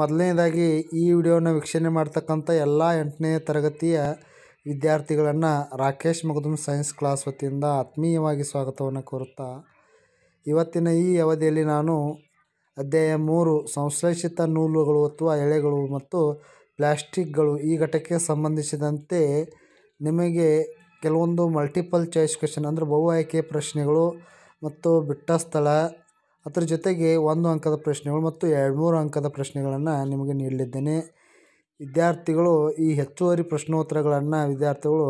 ಮೊದಲನೇದಾಗಿ ಈ ವಿಡಿಯೋನ ವೀಕ್ಷಣೆ ಮಾಡ್ತಕ್ಕಂಥ ಎಲ್ಲ ಎಂಟನೇ ತರಗತಿಯ ವಿದ್ಯಾರ್ಥಿಗಳನ್ನು ರಾಕೇಶ್ ಮಗದುಮ್ ಸೈನ್ಸ್ ಕ್ಲಾಸ್ ವತಿಯಿಂದ ಆತ್ಮೀಯವಾಗಿ ಸ್ವಾಗತವನ್ನು ಕೋರುತ್ತಾ ಇವತ್ತಿನ ಈ ಅವಧಿಯಲ್ಲಿ ನಾನು ಅಧ್ಯಾಯ ಮೂರು ಸಂಶ್ಲೇಷಿತ ನೂಲುಗಳು ಅಥವಾ ಎಳೆಗಳು ಮತ್ತು ಪ್ಲ್ಯಾಸ್ಟಿಕ್ಗಳು ಈ ಘಟಕ್ಕೆ ಸಂಬಂಧಿಸಿದಂತೆ ನಿಮಗೆ ಕೆಲವೊಂದು ಮಲ್ಟಿಪಲ್ ಚಾಯ್ಸ್ ಕ್ವೆಶನ್ ಅಂದರೆ ಬಹು ಆಯ್ಕೆ ಪ್ರಶ್ನೆಗಳು ಮತ್ತು ಬಿಟ್ಟ ಸ್ಥಳ ಅದರ ಜೊತೆಗೆ ಒಂದು ಅಂಕದ ಪ್ರಶ್ನೆಗಳು ಮತ್ತು ಎರಡು ಮೂರು ಅಂಕದ ಪ್ರಶ್ನೆಗಳನ್ನು ನಿಮಗೆ ನೀಡಲಿದ್ದೇನೆ ವಿದ್ಯಾರ್ಥಿಗಳು ಈ ಹೆಚ್ಚುವರಿ ಪ್ರಶ್ನೋತ್ತರಗಳನ್ನು ವಿದ್ಯಾರ್ಥಿಗಳು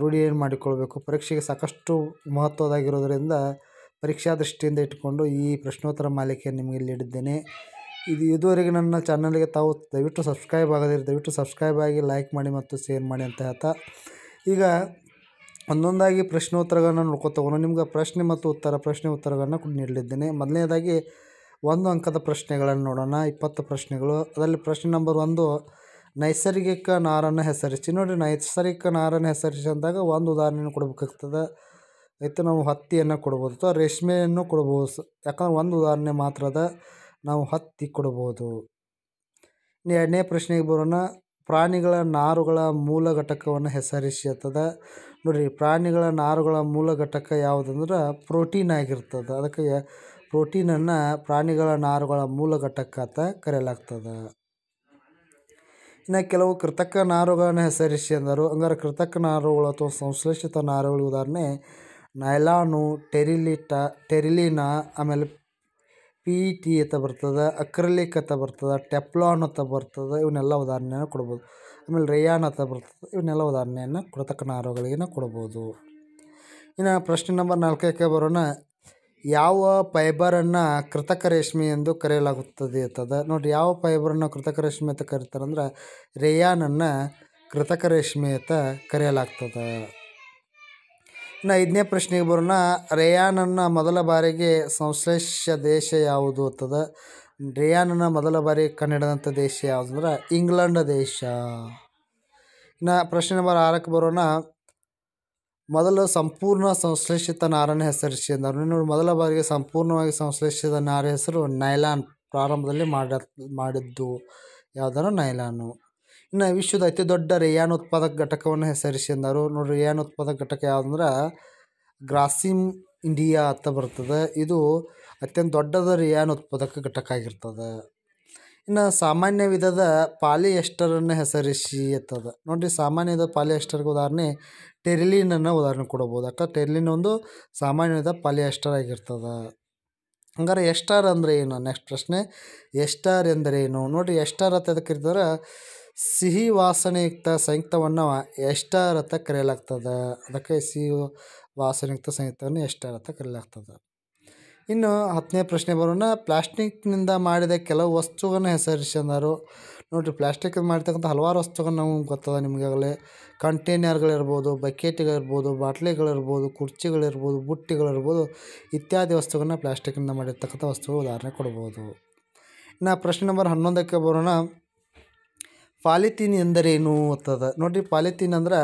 ರೂಢಿ ಮಾಡಿಕೊಳ್ಬೇಕು ಪರೀಕ್ಷೆಗೆ ಸಾಕಷ್ಟು ಮಹತ್ವದಾಗಿರೋದರಿಂದ ಪರೀಕ್ಷಾ ದೃಷ್ಟಿಯಿಂದ ಇಟ್ಟುಕೊಂಡು ಈ ಪ್ರಶ್ನೋತ್ತರ ಮಾಲಿಕೆಯನ್ನು ನಿಮಗೆ ನೀಡಿದ್ದೇನೆ ಇದು ಇದುವರೆಗೆ ನನ್ನ ಚಾನಲ್ಗೆ ತಾವು ದಯವಿಟ್ಟು ಸಬ್ಸ್ಕ್ರೈಬ್ ಆಗದಿರಿ ದಯವಿಟ್ಟು ಸಬ್ಸ್ಕ್ರೈಬ್ ಆಗಿ ಲೈಕ್ ಮಾಡಿ ಮತ್ತು ಶೇರ್ ಮಾಡಿ ಅಂತ ಹೇಳ್ತಾ ಈಗ ಒಂದೊಂದಾಗಿ ಪ್ರಶ್ನೋತ್ತರಗಳನ್ನು ನೋಡ್ಕೊತಾ ಹೋಗೋಣ ನಿಮ್ಗೆ ಪ್ರಶ್ನೆ ಮತ್ತು ಉತ್ತರ ಪ್ರಶ್ನೆ ಕೂಡ ನೀಡಲಿದ್ದೇನೆ ಮೊದಲನೇದಾಗಿ ಒಂದು ಅಂಕದ ಪ್ರಶ್ನೆಗಳನ್ನು ನೋಡೋಣ ಇಪ್ಪತ್ತು ಪ್ರಶ್ನೆಗಳು ಅದರಲ್ಲಿ ಪ್ರಶ್ನೆ ನಂಬರ್ ಒಂದು ನೈಸರ್ಗಿಕ ನಾರನ್ನು ಹೆಸರಿಸಿ ನೋಡಿರಿ ನೈಸರ್ಗಿಕ ನಾರನ್ನು ಹೆಸರಿಸಿ ಅಂದಾಗ ಒಂದು ಉದಾಹರಣೆಯನ್ನು ಕೊಡಬೇಕಾಗ್ತದೆ ಆಯಿತು ನಾವು ಹತ್ತಿಯನ್ನು ಕೊಡ್ಬೋದು ಅಥವಾ ರೇಷ್ಮೆಯನ್ನು ಕೊಡ್ಬೋದು ಯಾಕಂದ್ರೆ ಒಂದು ಉದಾಹರಣೆ ಮಾತ್ರ ಅದ ನಾವು ಹತ್ತಿ ಕೊಡ್ಬೋದು ಎರಡನೇ ಪ್ರಶ್ನೆಗೆ ಬರೋಣ ಪ್ರಾಣಿಗಳ ನಾರುಗಳ ಮೂಲ ಘಟಕವನ್ನು ಹೆಸರಿಸಿ ಅಂತದ ನೋಡಿರಿ ಪ್ರಾಣಿಗಳ ನಾರುಗಳ ಮೂಲ ಘಟಕ ಯಾವುದಂದ್ರೆ ಪ್ರೋಟೀನ್ ಆಗಿರ್ತದೆ ಅದಕ್ಕೆ ಪ್ರೋಟೀನನ್ನು ಪ್ರಾಣಿಗಳ ನಾರುಗಳ ಮೂಲ ಘಟಕ ಅಂತ ಕರೆಯಲಾಗ್ತದೆ ಇನ್ನು ಕೆಲವು ಕೃತಕ ನಾರುಗಳನ್ನು ಹೆಸರಿಸಿ ಅಂದರು ಹಂಗಾರೆ ಕೃತಕ ನಾರುಗಳು ಅಥವಾ ಸಂಶ್ಲೇಷಿತ ನಾರುಗಳು ಉದಾಹರಣೆ ನೈಲಾನು ಟೆರಿಲಿಟ ಟೆರಿಲಿನಾ ಆಮೇಲೆ ಪಿ ಟಿ ಅಂತ ಬರ್ತದೆ ಅಕ್ರಲಿಕ್ ಅಂತ ಬರ್ತದೆ ಟೆಪ್ಲಾನ್ ಅಂತ ಬರ್ತದೆ ಇವನ್ನೆಲ್ಲ ಉದಾಹರಣೆಯನ್ನು ಕೊಡ್ಬೋದು ಆಮೇಲೆ ರೇಯಾನ್ ಅಂತ ಬರ್ತದೆ ಇವನ್ನೆಲ್ಲ ಉದಾಹರಣೆಯನ್ನು ಕೃತಕ ನಾರುಗಳಿಗೆನ ಕೊಡ್ಬೋದು ಇನ್ನು ಪ್ರಶ್ನೆ ನಂಬರ್ ನಾಲ್ಕಕ್ಕೆ ಬರೋಣ ಯಾವ ಫೈಬರನ್ನು ಕೃತಕ ರೇಷ್ಮೆ ಎಂದು ಕರೆಯಲಾಗುತ್ತದೆ ಅಂತದ ನೋಡಿರಿ ಯಾವ ಫೈಬರನ್ನು ಕೃತಕ ರೇಷ್ಮೆ ಅಂತ ಕರೀತಾರಂದ್ರೆ ರೇಯಾನನ್ನು ಕೃತಕ ರೇಷ್ಮೆ ಅಂತ ಕರೆಯಲಾಗ್ತದೆ ಇನ್ನು ಐದನೇ ಪ್ರಶ್ನೆಗೆ ಬರೋಣ ರೇಯಾನನ್ನು ಮೊದಲ ಬಾರಿಗೆ ಸಂಶ್ಲೇಷ ದೇಶ ಯಾವುದು ಅಂತದ ರೇಯಾನನ್ನು ಮೊದಲ ಬಾರಿ ಕನ್ನಡದಂಥ ದೇಶ ಯಾವುದಂದ್ರೆ ಇಂಗ್ಲೆಂಡ್ ದೇಶ ನ ಪ್ರಶ್ನೆ ನಂಬರ್ ಆರಕ್ಕೆ ಬರೋಣ ಮೊದಲು ಸಂಪೂರ್ಣ ಸಂಶ್ಲೇಷಿತ ನಾರನ್ನು ಹೆಸರಿಸಿ ಅಂದರು ನೋಡಿ ಮೊದಲ ಬಾರಿಗೆ ಸಂಪೂರ್ಣವಾಗಿ ಸಂಶ್ಲೇಷಿತ ನಾರ ಹೆಸರು ನೈಲಾನ್ ಪ್ರಾರಂಭದಲ್ಲಿ ಮಾಡ ಮಾಡಿದ್ದು ಯಾವುದಾರು ನೈಲಾನು ಇನ್ನು ವಿಶ್ವದ ಅತಿ ದೊಡ್ಡ ರೇಯಾನ್ ಉತ್ಪಾದಕ ಘಟಕವನ್ನು ಹೆಸರಿಸಿ ಅಂದರು ನೋಡಿ ರೇಯಾನ್ ಉತ್ಪಾದಕ ಘಟಕ ಯಾವುದಂದ್ರೆ ಗ್ರಾಸಿಮ್ ಇಂಡಿಯಾ ಅಂತ ಬರ್ತದೆ ಇದು ಅತ್ಯಂತ ದೊಡ್ಡದ ರೇಯಾನ್ ಉತ್ಪಾದಕ ಘಟಕ ಆಗಿರ್ತದೆ ಇನ್ನು ಸಾಮಾನ್ಯ ವಿಧದ ಪಾಲಿಯೆಸ್ಟರನ್ನು ಹೆಸರಿಸಿ ಇರ್ತದೆ ನೋಡಿರಿ ಸಾಮಾನ್ಯದ ಪಾಲಿಯೆಸ್ಟರ್ಗೆ ಉದಾಹರಣೆ ಟೆರಿಲಿನನ್ನು ಉದಾಹರಣೆ ಕೊಡ್ಬೋದು ಅಕ್ಕ ಟೆರಿಲಿನ್ ಒಂದು ಸಾಮಾನ್ಯದ ಪಾಲಿಯೆಸ್ಟರ್ ಆಗಿರ್ತದೆ ಹಂಗಾರೆ ಎಸ್ಟರ್ ಅಂದರೆ ಏನು ನೆಕ್ಸ್ಟ್ ಪ್ರಶ್ನೆ ಎಸ್ಟಾರ್ ಏನು ನೋಡಿರಿ ಎಷ್ಟಾರ್ ಅಂತ ಅದಕ್ಕೆ ಇರ್ತಾರೆ ಸಿಹಿ ವಾಸನೆಯುಕ್ತ ಸಂಯುಕ್ತವನ್ನು ಎಸ್ಟಾರ್ ಅಂತ ಕರೆಯಲಾಗ್ತದೆ ಅದಕ್ಕೆ ಸಿಹಿ ವಾಸನೆಯುಕ್ತ ಸಂಯುಕ್ತವನ್ನು ಎಸ್ಟಾರ್ ಅಂತ ಕರೆಯಲಾಗ್ತದೆ ಇನ್ನು ಹತ್ತನೇ ಪ್ರಶ್ನೆ ಬರೋಣ ಪ್ಲಾಸ್ಟಿಕ್ನಿಂದ ಮಾಡಿದ ಕೆಲವು ವಸ್ತುಗಳನ್ನು ಹೆಸರಿಸಿದರು ನೋಡಿರಿ ಪ್ಲಾಸ್ಟಿಕ್ ಮಾಡಿರ್ತಕ್ಕಂಥ ಹಲವಾರು ವಸ್ತುಗಳನ್ನ ನಮಗೆ ಗೊತ್ತದ ನಿಮಗಾಗಲೇ ಕಂಟೈನರ್ಗಳಿರ್ಬೋದು ಬಕೆಟ್ಗಳಿರ್ಬೋದು ಬಾಟ್ಲಿಗಳಿರ್ಬೋದು ಕುರ್ಚಿಗಳಿರ್ಬೋದು ಬುಟ್ಟಿಗಳಿರ್ಬೋದು ಇತ್ಯಾದಿ ವಸ್ತುಗಳನ್ನ ಪ್ಲಾಸ್ಟಿಕ್ನಿಂದ ಮಾಡಿರ್ತಕ್ಕಂಥ ವಸ್ತುಗಳು ಉದಾಹರಣೆ ಕೊಡ್ಬೋದು ಇನ್ನು ಪ್ರಶ್ನೆ ನಂಬರ್ ಹನ್ನೊಂದಕ್ಕೆ ಬರೋಣ ಪಾಲಿಥೀನ್ ಎಂದರೇನು ಅಂತದ ನೋಡಿರಿ ಪಾಲಿಥೀನ್ ಅಂದ್ರೆ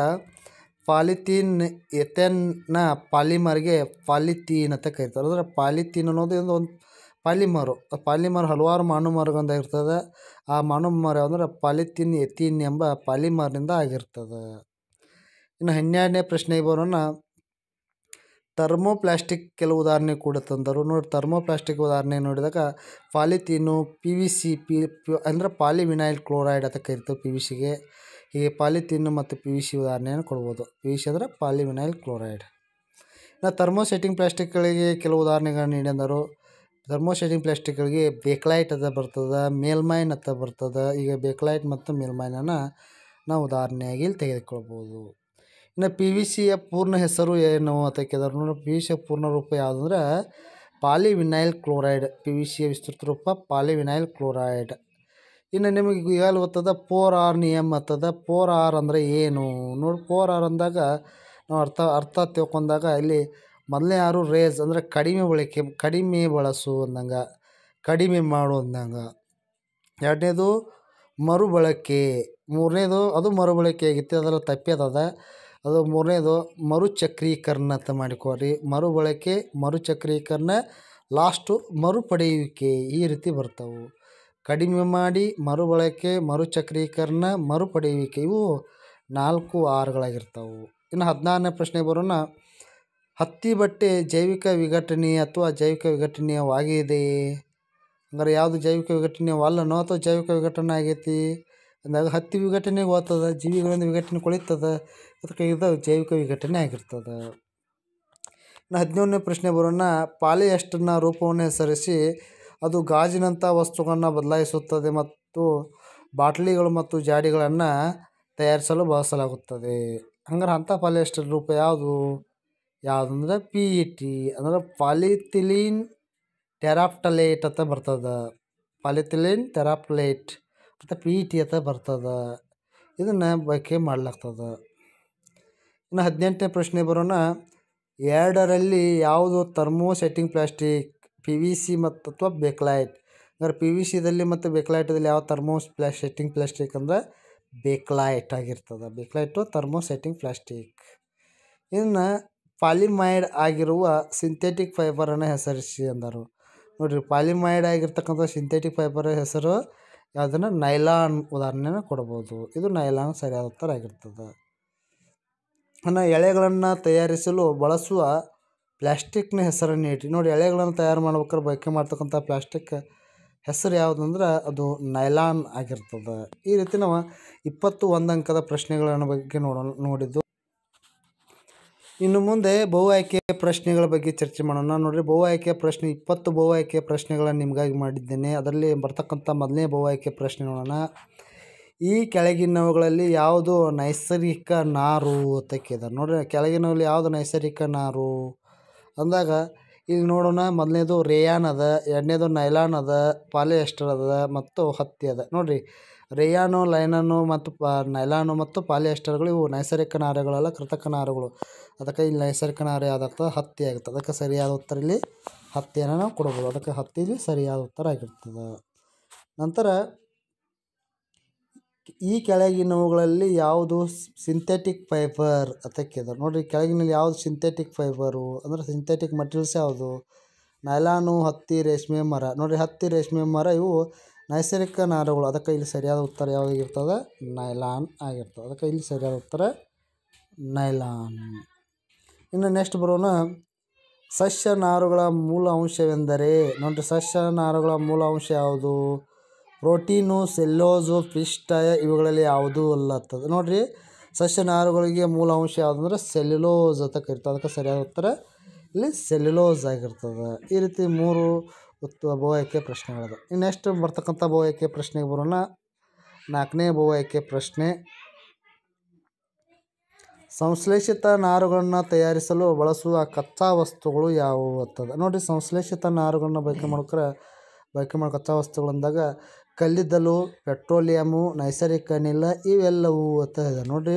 ಪಾಲಿಥೀನ್ ಎಥೆನ್ನ ಪಾಲಿಮರ್ಗೆ ಪಾಲಿಥೀನ್ ಅಂತ ಕರೀತಾರೆ ಅಂದರೆ ಪಾಲಿಥೀನ್ ಅನ್ನೋದು ಒಂದು ಒಂದು ಪಾಲಿಮರು ಪಾಲಿಮರ್ ಹಲವಾರು ಮಾನಮರುಗಳಿಂದ ಇರ್ತದೆ ಆ ಮಾನಮರ ಅಂದರೆ ಪಾಲಿಥೀನ್ ಎಥೀನ್ ಎಂಬ ಪಾಲಿಮರ್ನಿಂದ ಆಗಿರ್ತದೆ ಇನ್ನು ಹನ್ನೆರಡನೇ ಪ್ರಶ್ನೆ ಬರೋಣ ಥರ್ಮೋಪ್ಲಾಸ್ಟಿಕ್ ಕೆಲವು ಉದಾಹರಣೆ ಕೂಡ ತಂದರು ನೋಡಿ ಥರ್ಮೋಪ್ಲಾಸ್ಟಿಕ್ ಉದಾಹರಣೆ ನೋಡಿದಾಗ polythene P V C P ಅಂದರೆ ಪಾಲಿವಿನೈಲ್ ಕ್ಲೋರೈಡ್ ಅಂತ ಕರಿತು ಪಿ ವಿ ಸಿಗೆ ಹೀಗೆ ಪಾಲಿಥಿನ್ ಮತ್ತು ಪಿ ವಿ ಸಿ ಉದಾಹರಣೆಯನ್ನು ಕೊಡ್ಬೋದು ಪಿ ವಿ ಸಿ ಅಂದರೆ ಪಾಲಿವಿನೈಲ್ ಕ್ಲೋರೈಡ್ ಇನ್ನು ಥರ್ಮೋಸೆಟಿಂಗ್ ಪ್ಲಾಸ್ಟಿಕ್ಗಳಿಗೆ ಕೆಲವು ಉದಾಹರಣೆಗಳನ್ನು ನೀಡಿದರು ಥರ್ಮೋಸೆಟಿಂಗ್ ಪ್ಲಾಸ್ಟಿಕ್ಗಳಿಗೆ ಬೇಕ್ಲೈಟ್ ಅಂತ ಬರ್ತದೆ ಮೇಲ್ಮೈನ್ ಅಂತ ಬರ್ತದೆ ಈಗ ಬೇಕ್ಲೈಟ್ ಮತ್ತು ಮೇಲ್ಮೈನನ್ನು ನಾವು ಉದಾಹರಣೆಯಾಗಿ ಇಲ್ಲಿ ತೆಗೆದುಕೊಳ್ಬೋದು ಇನ್ನು ಪಿ ವಿ ಸಿಯ ಪೂರ್ಣ ಹೆಸರು ಏನು ಅಂತ ಕೇಳಿದ್ರು ನೋಡಿ ಪಿ ವಿ ಸಿಯ ಪೂರ್ಣ ರೂಪ ಯಾವುದಂದ್ರೆ ಪಾಲಿವಿನೈಲ್ ಕ್ಲೋರೈಡ್ ಪಿ ವಿ ಸಿಯ ವಿಸ್ತೃತ ರೂಪ ಪಾಲಿವಿನೈಲ್ ಕ್ಲೋರೈಡ್ ಇನ್ನು ನಿಮಗೆ ಎಲ್ಲಿ ಗೊತ್ತದ ಪೋರ್ ಆರ್ ನಿಯಮ ಅಂತದ ಪೋರ್ ಆರ್ ಅಂದರೆ ಏನು ನೋಡಿ ಪೋರ್ ಆರ್ ಅಂದಾಗ ನಾವು ಅರ್ಥ ಅರ್ಥ ತಿಳ್ಕೊಂಡಾಗ ಇಲ್ಲಿ ಮೊದಲನೇ ಆರು ರೇಸ್ ಅಂದರೆ ಕಡಿಮೆ ಬಳಕೆ ಕಡಿಮೆ ಬಳಸು ಅಂದಂಗೆ ಕಡಿಮೆ ಮಾಡು ಅಂದಂಗೆ ಎರಡನೇದು ಮರುಬಳಕೆ ಮೂರನೇದು ಅದು ಮರುಬಳಕೆ ಆಗಿತ್ತು ಅದೆಲ್ಲ ತಪ್ಪದದ ಅದು ಮೂರನೇದು ಮರುಚಕ್ರೀಕರಣ ಅಂತ ಮಾಡಿಕೊಡ್ರಿ ಮರುಬಳಕೆ ಮರುಚಕ್ರೀಕರಣ ಲಾಸ್ಟು ಮರುಪಡೆಯುವಿಕೆ ಈ ರೀತಿ ಬರ್ತವೆ ಕಡಿಮೆ ಮಾಡಿ ಮರುಬಳಕೆ ಮರುಚಕ್ರೀಕರಣ ಮರುಪಡೆಯುವಿಕೆ ಇವು ನಾಲ್ಕು ಆರ್ಗಳಾಗಿರ್ತವೆ ಇನ್ನು ಹದಿನಾರನೇ ಪ್ರಶ್ನೆ ಬರೋಣ ಹತ್ತಿ ಬಟ್ಟೆ ಜೈವಿಕ ವಿಘಟನೆ ಅಥವಾ ಜೈವಿಕ ವಿಘಟನೀಯವಾಗಿದೆಯೇ ಅಂದರೆ ಯಾವುದು ಜೈವಿಕ ವಿಘಟನೀಯವಲ್ಲನೋ ಅಥವಾ ಜೈವಿಕ ವಿಘಟನೆ ಆಗೈತಿ ಅಂದಾಗ ಹತ್ತಿ ವಿಘಟನೆಗೆ ಓದ್ತದೆ ಜೀವಿಗಳಿಂದ ವಿಘಟನೆ ಕೊಳಿತದೆ ಅದಕ್ಕೆ ಇದು ಜೈವಿಕ ವಿಘಟನೆ ಆಗಿರ್ತದೆ ಇನ್ನು ಹದಿನೇಳನೇ ಪ್ರಶ್ನೆ ಬರೋಣ ಪಾಲಿಯಷ್ಟನ್ನ ರೂಪವನ್ನು ಹೆಸರಿಸಿ ಅದು ಗಾಜಿನಂಥ ವಸ್ತುಗಳನ್ನು ಬದಲಾಯಿಸುತ್ತದೆ ಮತ್ತು ಬಾಟ್ಲಿಗಳು ಮತ್ತು ಜಾಡಿಗಳನ್ನು ತಯಾರಿಸಲು ಬಳಸಲಾಗುತ್ತದೆ ಹಂಗಾರೆ ಅಂಥ ಪಾಲಿಯೆಸ್ಟರ್ ರೂಪ ಯಾವುದು ಯಾವುದಂದ್ರೆ ಪಿ ಇ ಟಿ ಅಂದ್ರೆ ಪಾಲಿಥಿಲೀನ್ ಟೆರಾಪ್ಟಲೇಟ್ ಅಂತ ಬರ್ತದೆ ಪಾಲಿಥಿಲೀನ್ ಟೆರಾಪ್ಟಲೇಟ್ ಮತ್ತು ಪಿ ಇ e ಟಿ ಅಂತ ಬರ್ತದೆ ಇದನ್ನು ಬಳಕೆ ಮಾಡಲಾಗ್ತದೆ ಇನ್ನು ಹದಿನೆಂಟನೇ ಪ್ರಶ್ನೆ ಬರೋಣ ಎರಡರಲ್ಲಿ ಯಾವುದು thermosetting plastic P V C ಮತ್ತು ಅಥವಾ ಬೇಕ್ಲೈಟ್ ಅಂದ್ರೆ ಪಿ ವಿ ಸಿದಲ್ಲಿ ಮತ್ತು ಬೇಕ್ಲೈಟದಲ್ಲಿ ಯಾವ ಥರ್ಮೋಸ್ ಪ್ಲಾ ಸೆಟ್ಟಿಂಗ್ ಪ್ಲಾಸ್ಟಿಕ್ ಅಂದ್ರೆ ಬೇಕ್ಲೈಟ್ ಆಗಿರ್ತದೆ ಬೇಕ್ಲೈಟು ಸೆಟ್ಟಿಂಗ್ ಪ್ಲಾಸ್ಟಿಕ್ ಇನ್ನು ಪಾಲಿಮೈಡ್ ಆಗಿರುವ ಸಿಂಥೆಟಿಕ್ ಫೈಬರನ್ನು ಹೆಸರಿಸಿ ಅಂದರು ನೋಡಿರಿ ಪಾಲಿಮೈಡ್ ಆಗಿರ್ತಕ್ಕಂಥ ಸಿಂಥೆಟಿಕ್ ಫೈಬರ್ ಹೆಸರು ಯಾವುದನ್ನು ನೈಲಾನ್ ಉದಾಹರಣೆನ ಕೊಡ್ಬೋದು ಇದು ನೈಲಾನ್ ಸರಿಯಾದ ಥರ ಆಗಿರ್ತದೆ ಇನ್ನು ಎಳೆಗಳನ್ನು ತಯಾರಿಸಲು ಬಳಸುವ ಪ್ಲ್ಯಾಸ್ಟಿಕ್ನ ಹೆಸರನ್ನು ಇಟ್ಟು ನೋಡಿ ಎಳೆಗಳನ್ನು ತಯಾರು ಮಾಡ್ಬೇಕಾದ್ರೆ ಬಳಕೆ ಮಾಡ್ತಕ್ಕಂಥ ಪ್ಲಾಸ್ಟಿಕ್ ಹೆಸರು ಯಾವುದಂದ್ರೆ ಅದು ನೈಲಾನ್ ಆಗಿರ್ತದೆ ಈ ರೀತಿ ನಾವು ಇಪ್ಪತ್ತು ಒಂದು ಅಂಕದ ಪ್ರಶ್ನೆಗಳನ್ನು ಬಗ್ಗೆ ನೋಡೋಣ ನೋಡಿದ್ದು ಇನ್ನು ಮುಂದೆ ಬಹು ಆಯ್ಕೆ ಪ್ರಶ್ನೆಗಳ ಬಗ್ಗೆ ಚರ್ಚೆ ಮಾಡೋಣ ನೋಡಿರಿ ಬಹು ಆಯ್ಕೆಯ ಪ್ರಶ್ನೆ ಇಪ್ಪತ್ತು ಬಹು ಆಯ್ಕೆ ಪ್ರಶ್ನೆಗಳನ್ನು ನಿಮಗಾಗಿ ಮಾಡಿದ್ದೇನೆ ಅದರಲ್ಲಿ ಬರ್ತಕ್ಕಂಥ ಮೊದಲನೇ ಬಹು ಆಯ್ಕೆ ಪ್ರಶ್ನೆ ನೋಡೋಣ ಈ ಕೆಳಗಿನವುಗಳಲ್ಲಿ ಯಾವುದು ನೈಸರ್ಗಿಕ ನಾರು ಅಂತ ಕೇಳಿದಾರೆ ನೋಡಿರಿ ಕೆಳಗಿನವಲ್ಲಿ ಯಾವುದು ನೈಸರ್ಗಿಕ ನಾರು ಅಂದಾಗ ಇಲ್ಲಿ ನೋಡೋಣ ಮೊದಲನೇದು ರೇಯಾನ್ ಅದ ಎರಡನೇದು ನೈಲಾನ್ ಅದ ಪಾಲಿಯೆಸ್ಟರ್ ಅದ ಮತ್ತು ಹತ್ತಿ ಅದ ನೋಡಿರಿ ರೇಯಾನು ಲೈನಾನು ಮತ್ತು ಪಾ ನೈಲಾನು ಮತ್ತು ಪಾಲಿಯೆಸ್ಟರ್ಗಳು ಇವು ನೈಸರ್ಗಿಕ ನಾರುಗಳಲ್ಲ ಕೃತಕ ನಾರುಗಳು ಅದಕ್ಕೆ ಇಲ್ಲಿ ನೈಸರ್ಗಿಕ ನಾರು ಯಾವುದಾಗ್ತದೆ ಹತ್ತಿ ಆಗುತ್ತೆ ಅದಕ್ಕೆ ಸರಿಯಾದ ಉತ್ತರ ಇಲ್ಲಿ ಹತ್ತಿಯನ್ನು ನಾವು ಕೊಡ್ಬೋದು ಅದಕ್ಕೆ ಹತ್ತಿಲಿ ಸರಿಯಾದ ಉತ್ತರ ಆಗಿರ್ತದೆ ನಂತರ ಈ ಕೆಳಗಿನವುಗಳಲ್ಲಿ ಯಾವುದು ಸಿಂಥೆಟಿಕ್ ಫೈಬರ್ ಅಂತ ಕೇಳಿದ್ರು ನೋಡಿರಿ ಕೆಳಗಿನಲ್ಲಿ ಯಾವುದು ಸಿಂಥೆಟಿಕ್ ಫೈಬರು ಅಂದರೆ ಸಿಂಥೆಟಿಕ್ ಮಟೀರಿಯಲ್ಸ್ ಯಾವುದು ನೈಲಾನು ಹತ್ತಿ ರೇಷ್ಮೆ ಮರ ನೋಡಿರಿ ಹತ್ತಿ ರೇಷ್ಮೆ ಮರ ಇವು ನೈಸರ್ಗಿಕ ನಾರುಗಳು ಅದಕ್ಕೆ ಇಲ್ಲಿ ಸರಿಯಾದ ಉತ್ತರ ಯಾವುದಾಗಿರ್ತದೆ ನೈಲಾನ್ ಆಗಿರ್ತದೆ ಅದಕ್ಕೆ ಇಲ್ಲಿ ಸರಿಯಾದ ಉತ್ತರ ನೈಲಾನ್ ಇನ್ನು ನೆಕ್ಸ್ಟ್ ಬರೋಣ ಸಸ್ಯ ನಾರುಗಳ ಮೂಲ ಅಂಶವೆಂದರೆ ನೋಡಿರಿ ಸಸ್ಯ ನಾರುಗಳ ಮೂಲ ಅಂಶ ಯಾವುದು ಪ್ರೋಟೀನು ಸೆಲ್ಲೋಸು ಪಿಷ್ಟ ಇವುಗಳಲ್ಲಿ ಯಾವುದೂ ಅಲ್ಲತ್ತದೆ ನೋಡಿರಿ ನಾರುಗಳಿಗೆ ಮೂಲ ಅಂಶ ಯಾವುದಂದ್ರೆ ಸೆಲ್ಯುಲೋಸ್ ಅಂತ ಕರಿತಾರೆ ಅದಕ್ಕೆ ಸರಿಯಾದ ಉತ್ತರ ಇಲ್ಲಿ ಸೆಲ್ಯುಲೋಸ್ ಆಗಿರ್ತದೆ ಈ ರೀತಿ ಮೂರು ಉತ್ತ ಬಹುಆಯ್ಕೆ ಪ್ರಶ್ನೆಗಳದ ಇನ್ನು ನೆಕ್ಸ್ಟ್ ಬರ್ತಕ್ಕಂಥ ಬಹುಆಯ್ಕೆ ಪ್ರಶ್ನೆಗೆ ಬರೋಣ ನಾಲ್ಕನೇ ಆಯ್ಕೆ ಪ್ರಶ್ನೆ ಸಂಶ್ಲೇಷಿತ ನಾರುಗಳನ್ನು ತಯಾರಿಸಲು ಬಳಸುವ ಕಚ್ಚಾ ವಸ್ತುಗಳು ಯಾವುವು ಅಂತದ ನೋಡಿ ಸಂಶ್ಲೇಷಿತ ನಾರುಗಳನ್ನ ಬಳಕೆ ಮಾಡ್ಕ್ರೆ ಬಳಕೆ ಮಾಡೋ ಕಚ್ಚಾ ವಸ್ತುಗಳಂದಾಗ ಕಲ್ಲಿದ್ದಲು ಪೆಟ್ರೋಲಿಯಮು ನೈಸರ್ಗಿಕ ಅನಿಲ ಇವೆಲ್ಲವೂ ಅಂತ ಇದೆ ನೋಡಿರಿ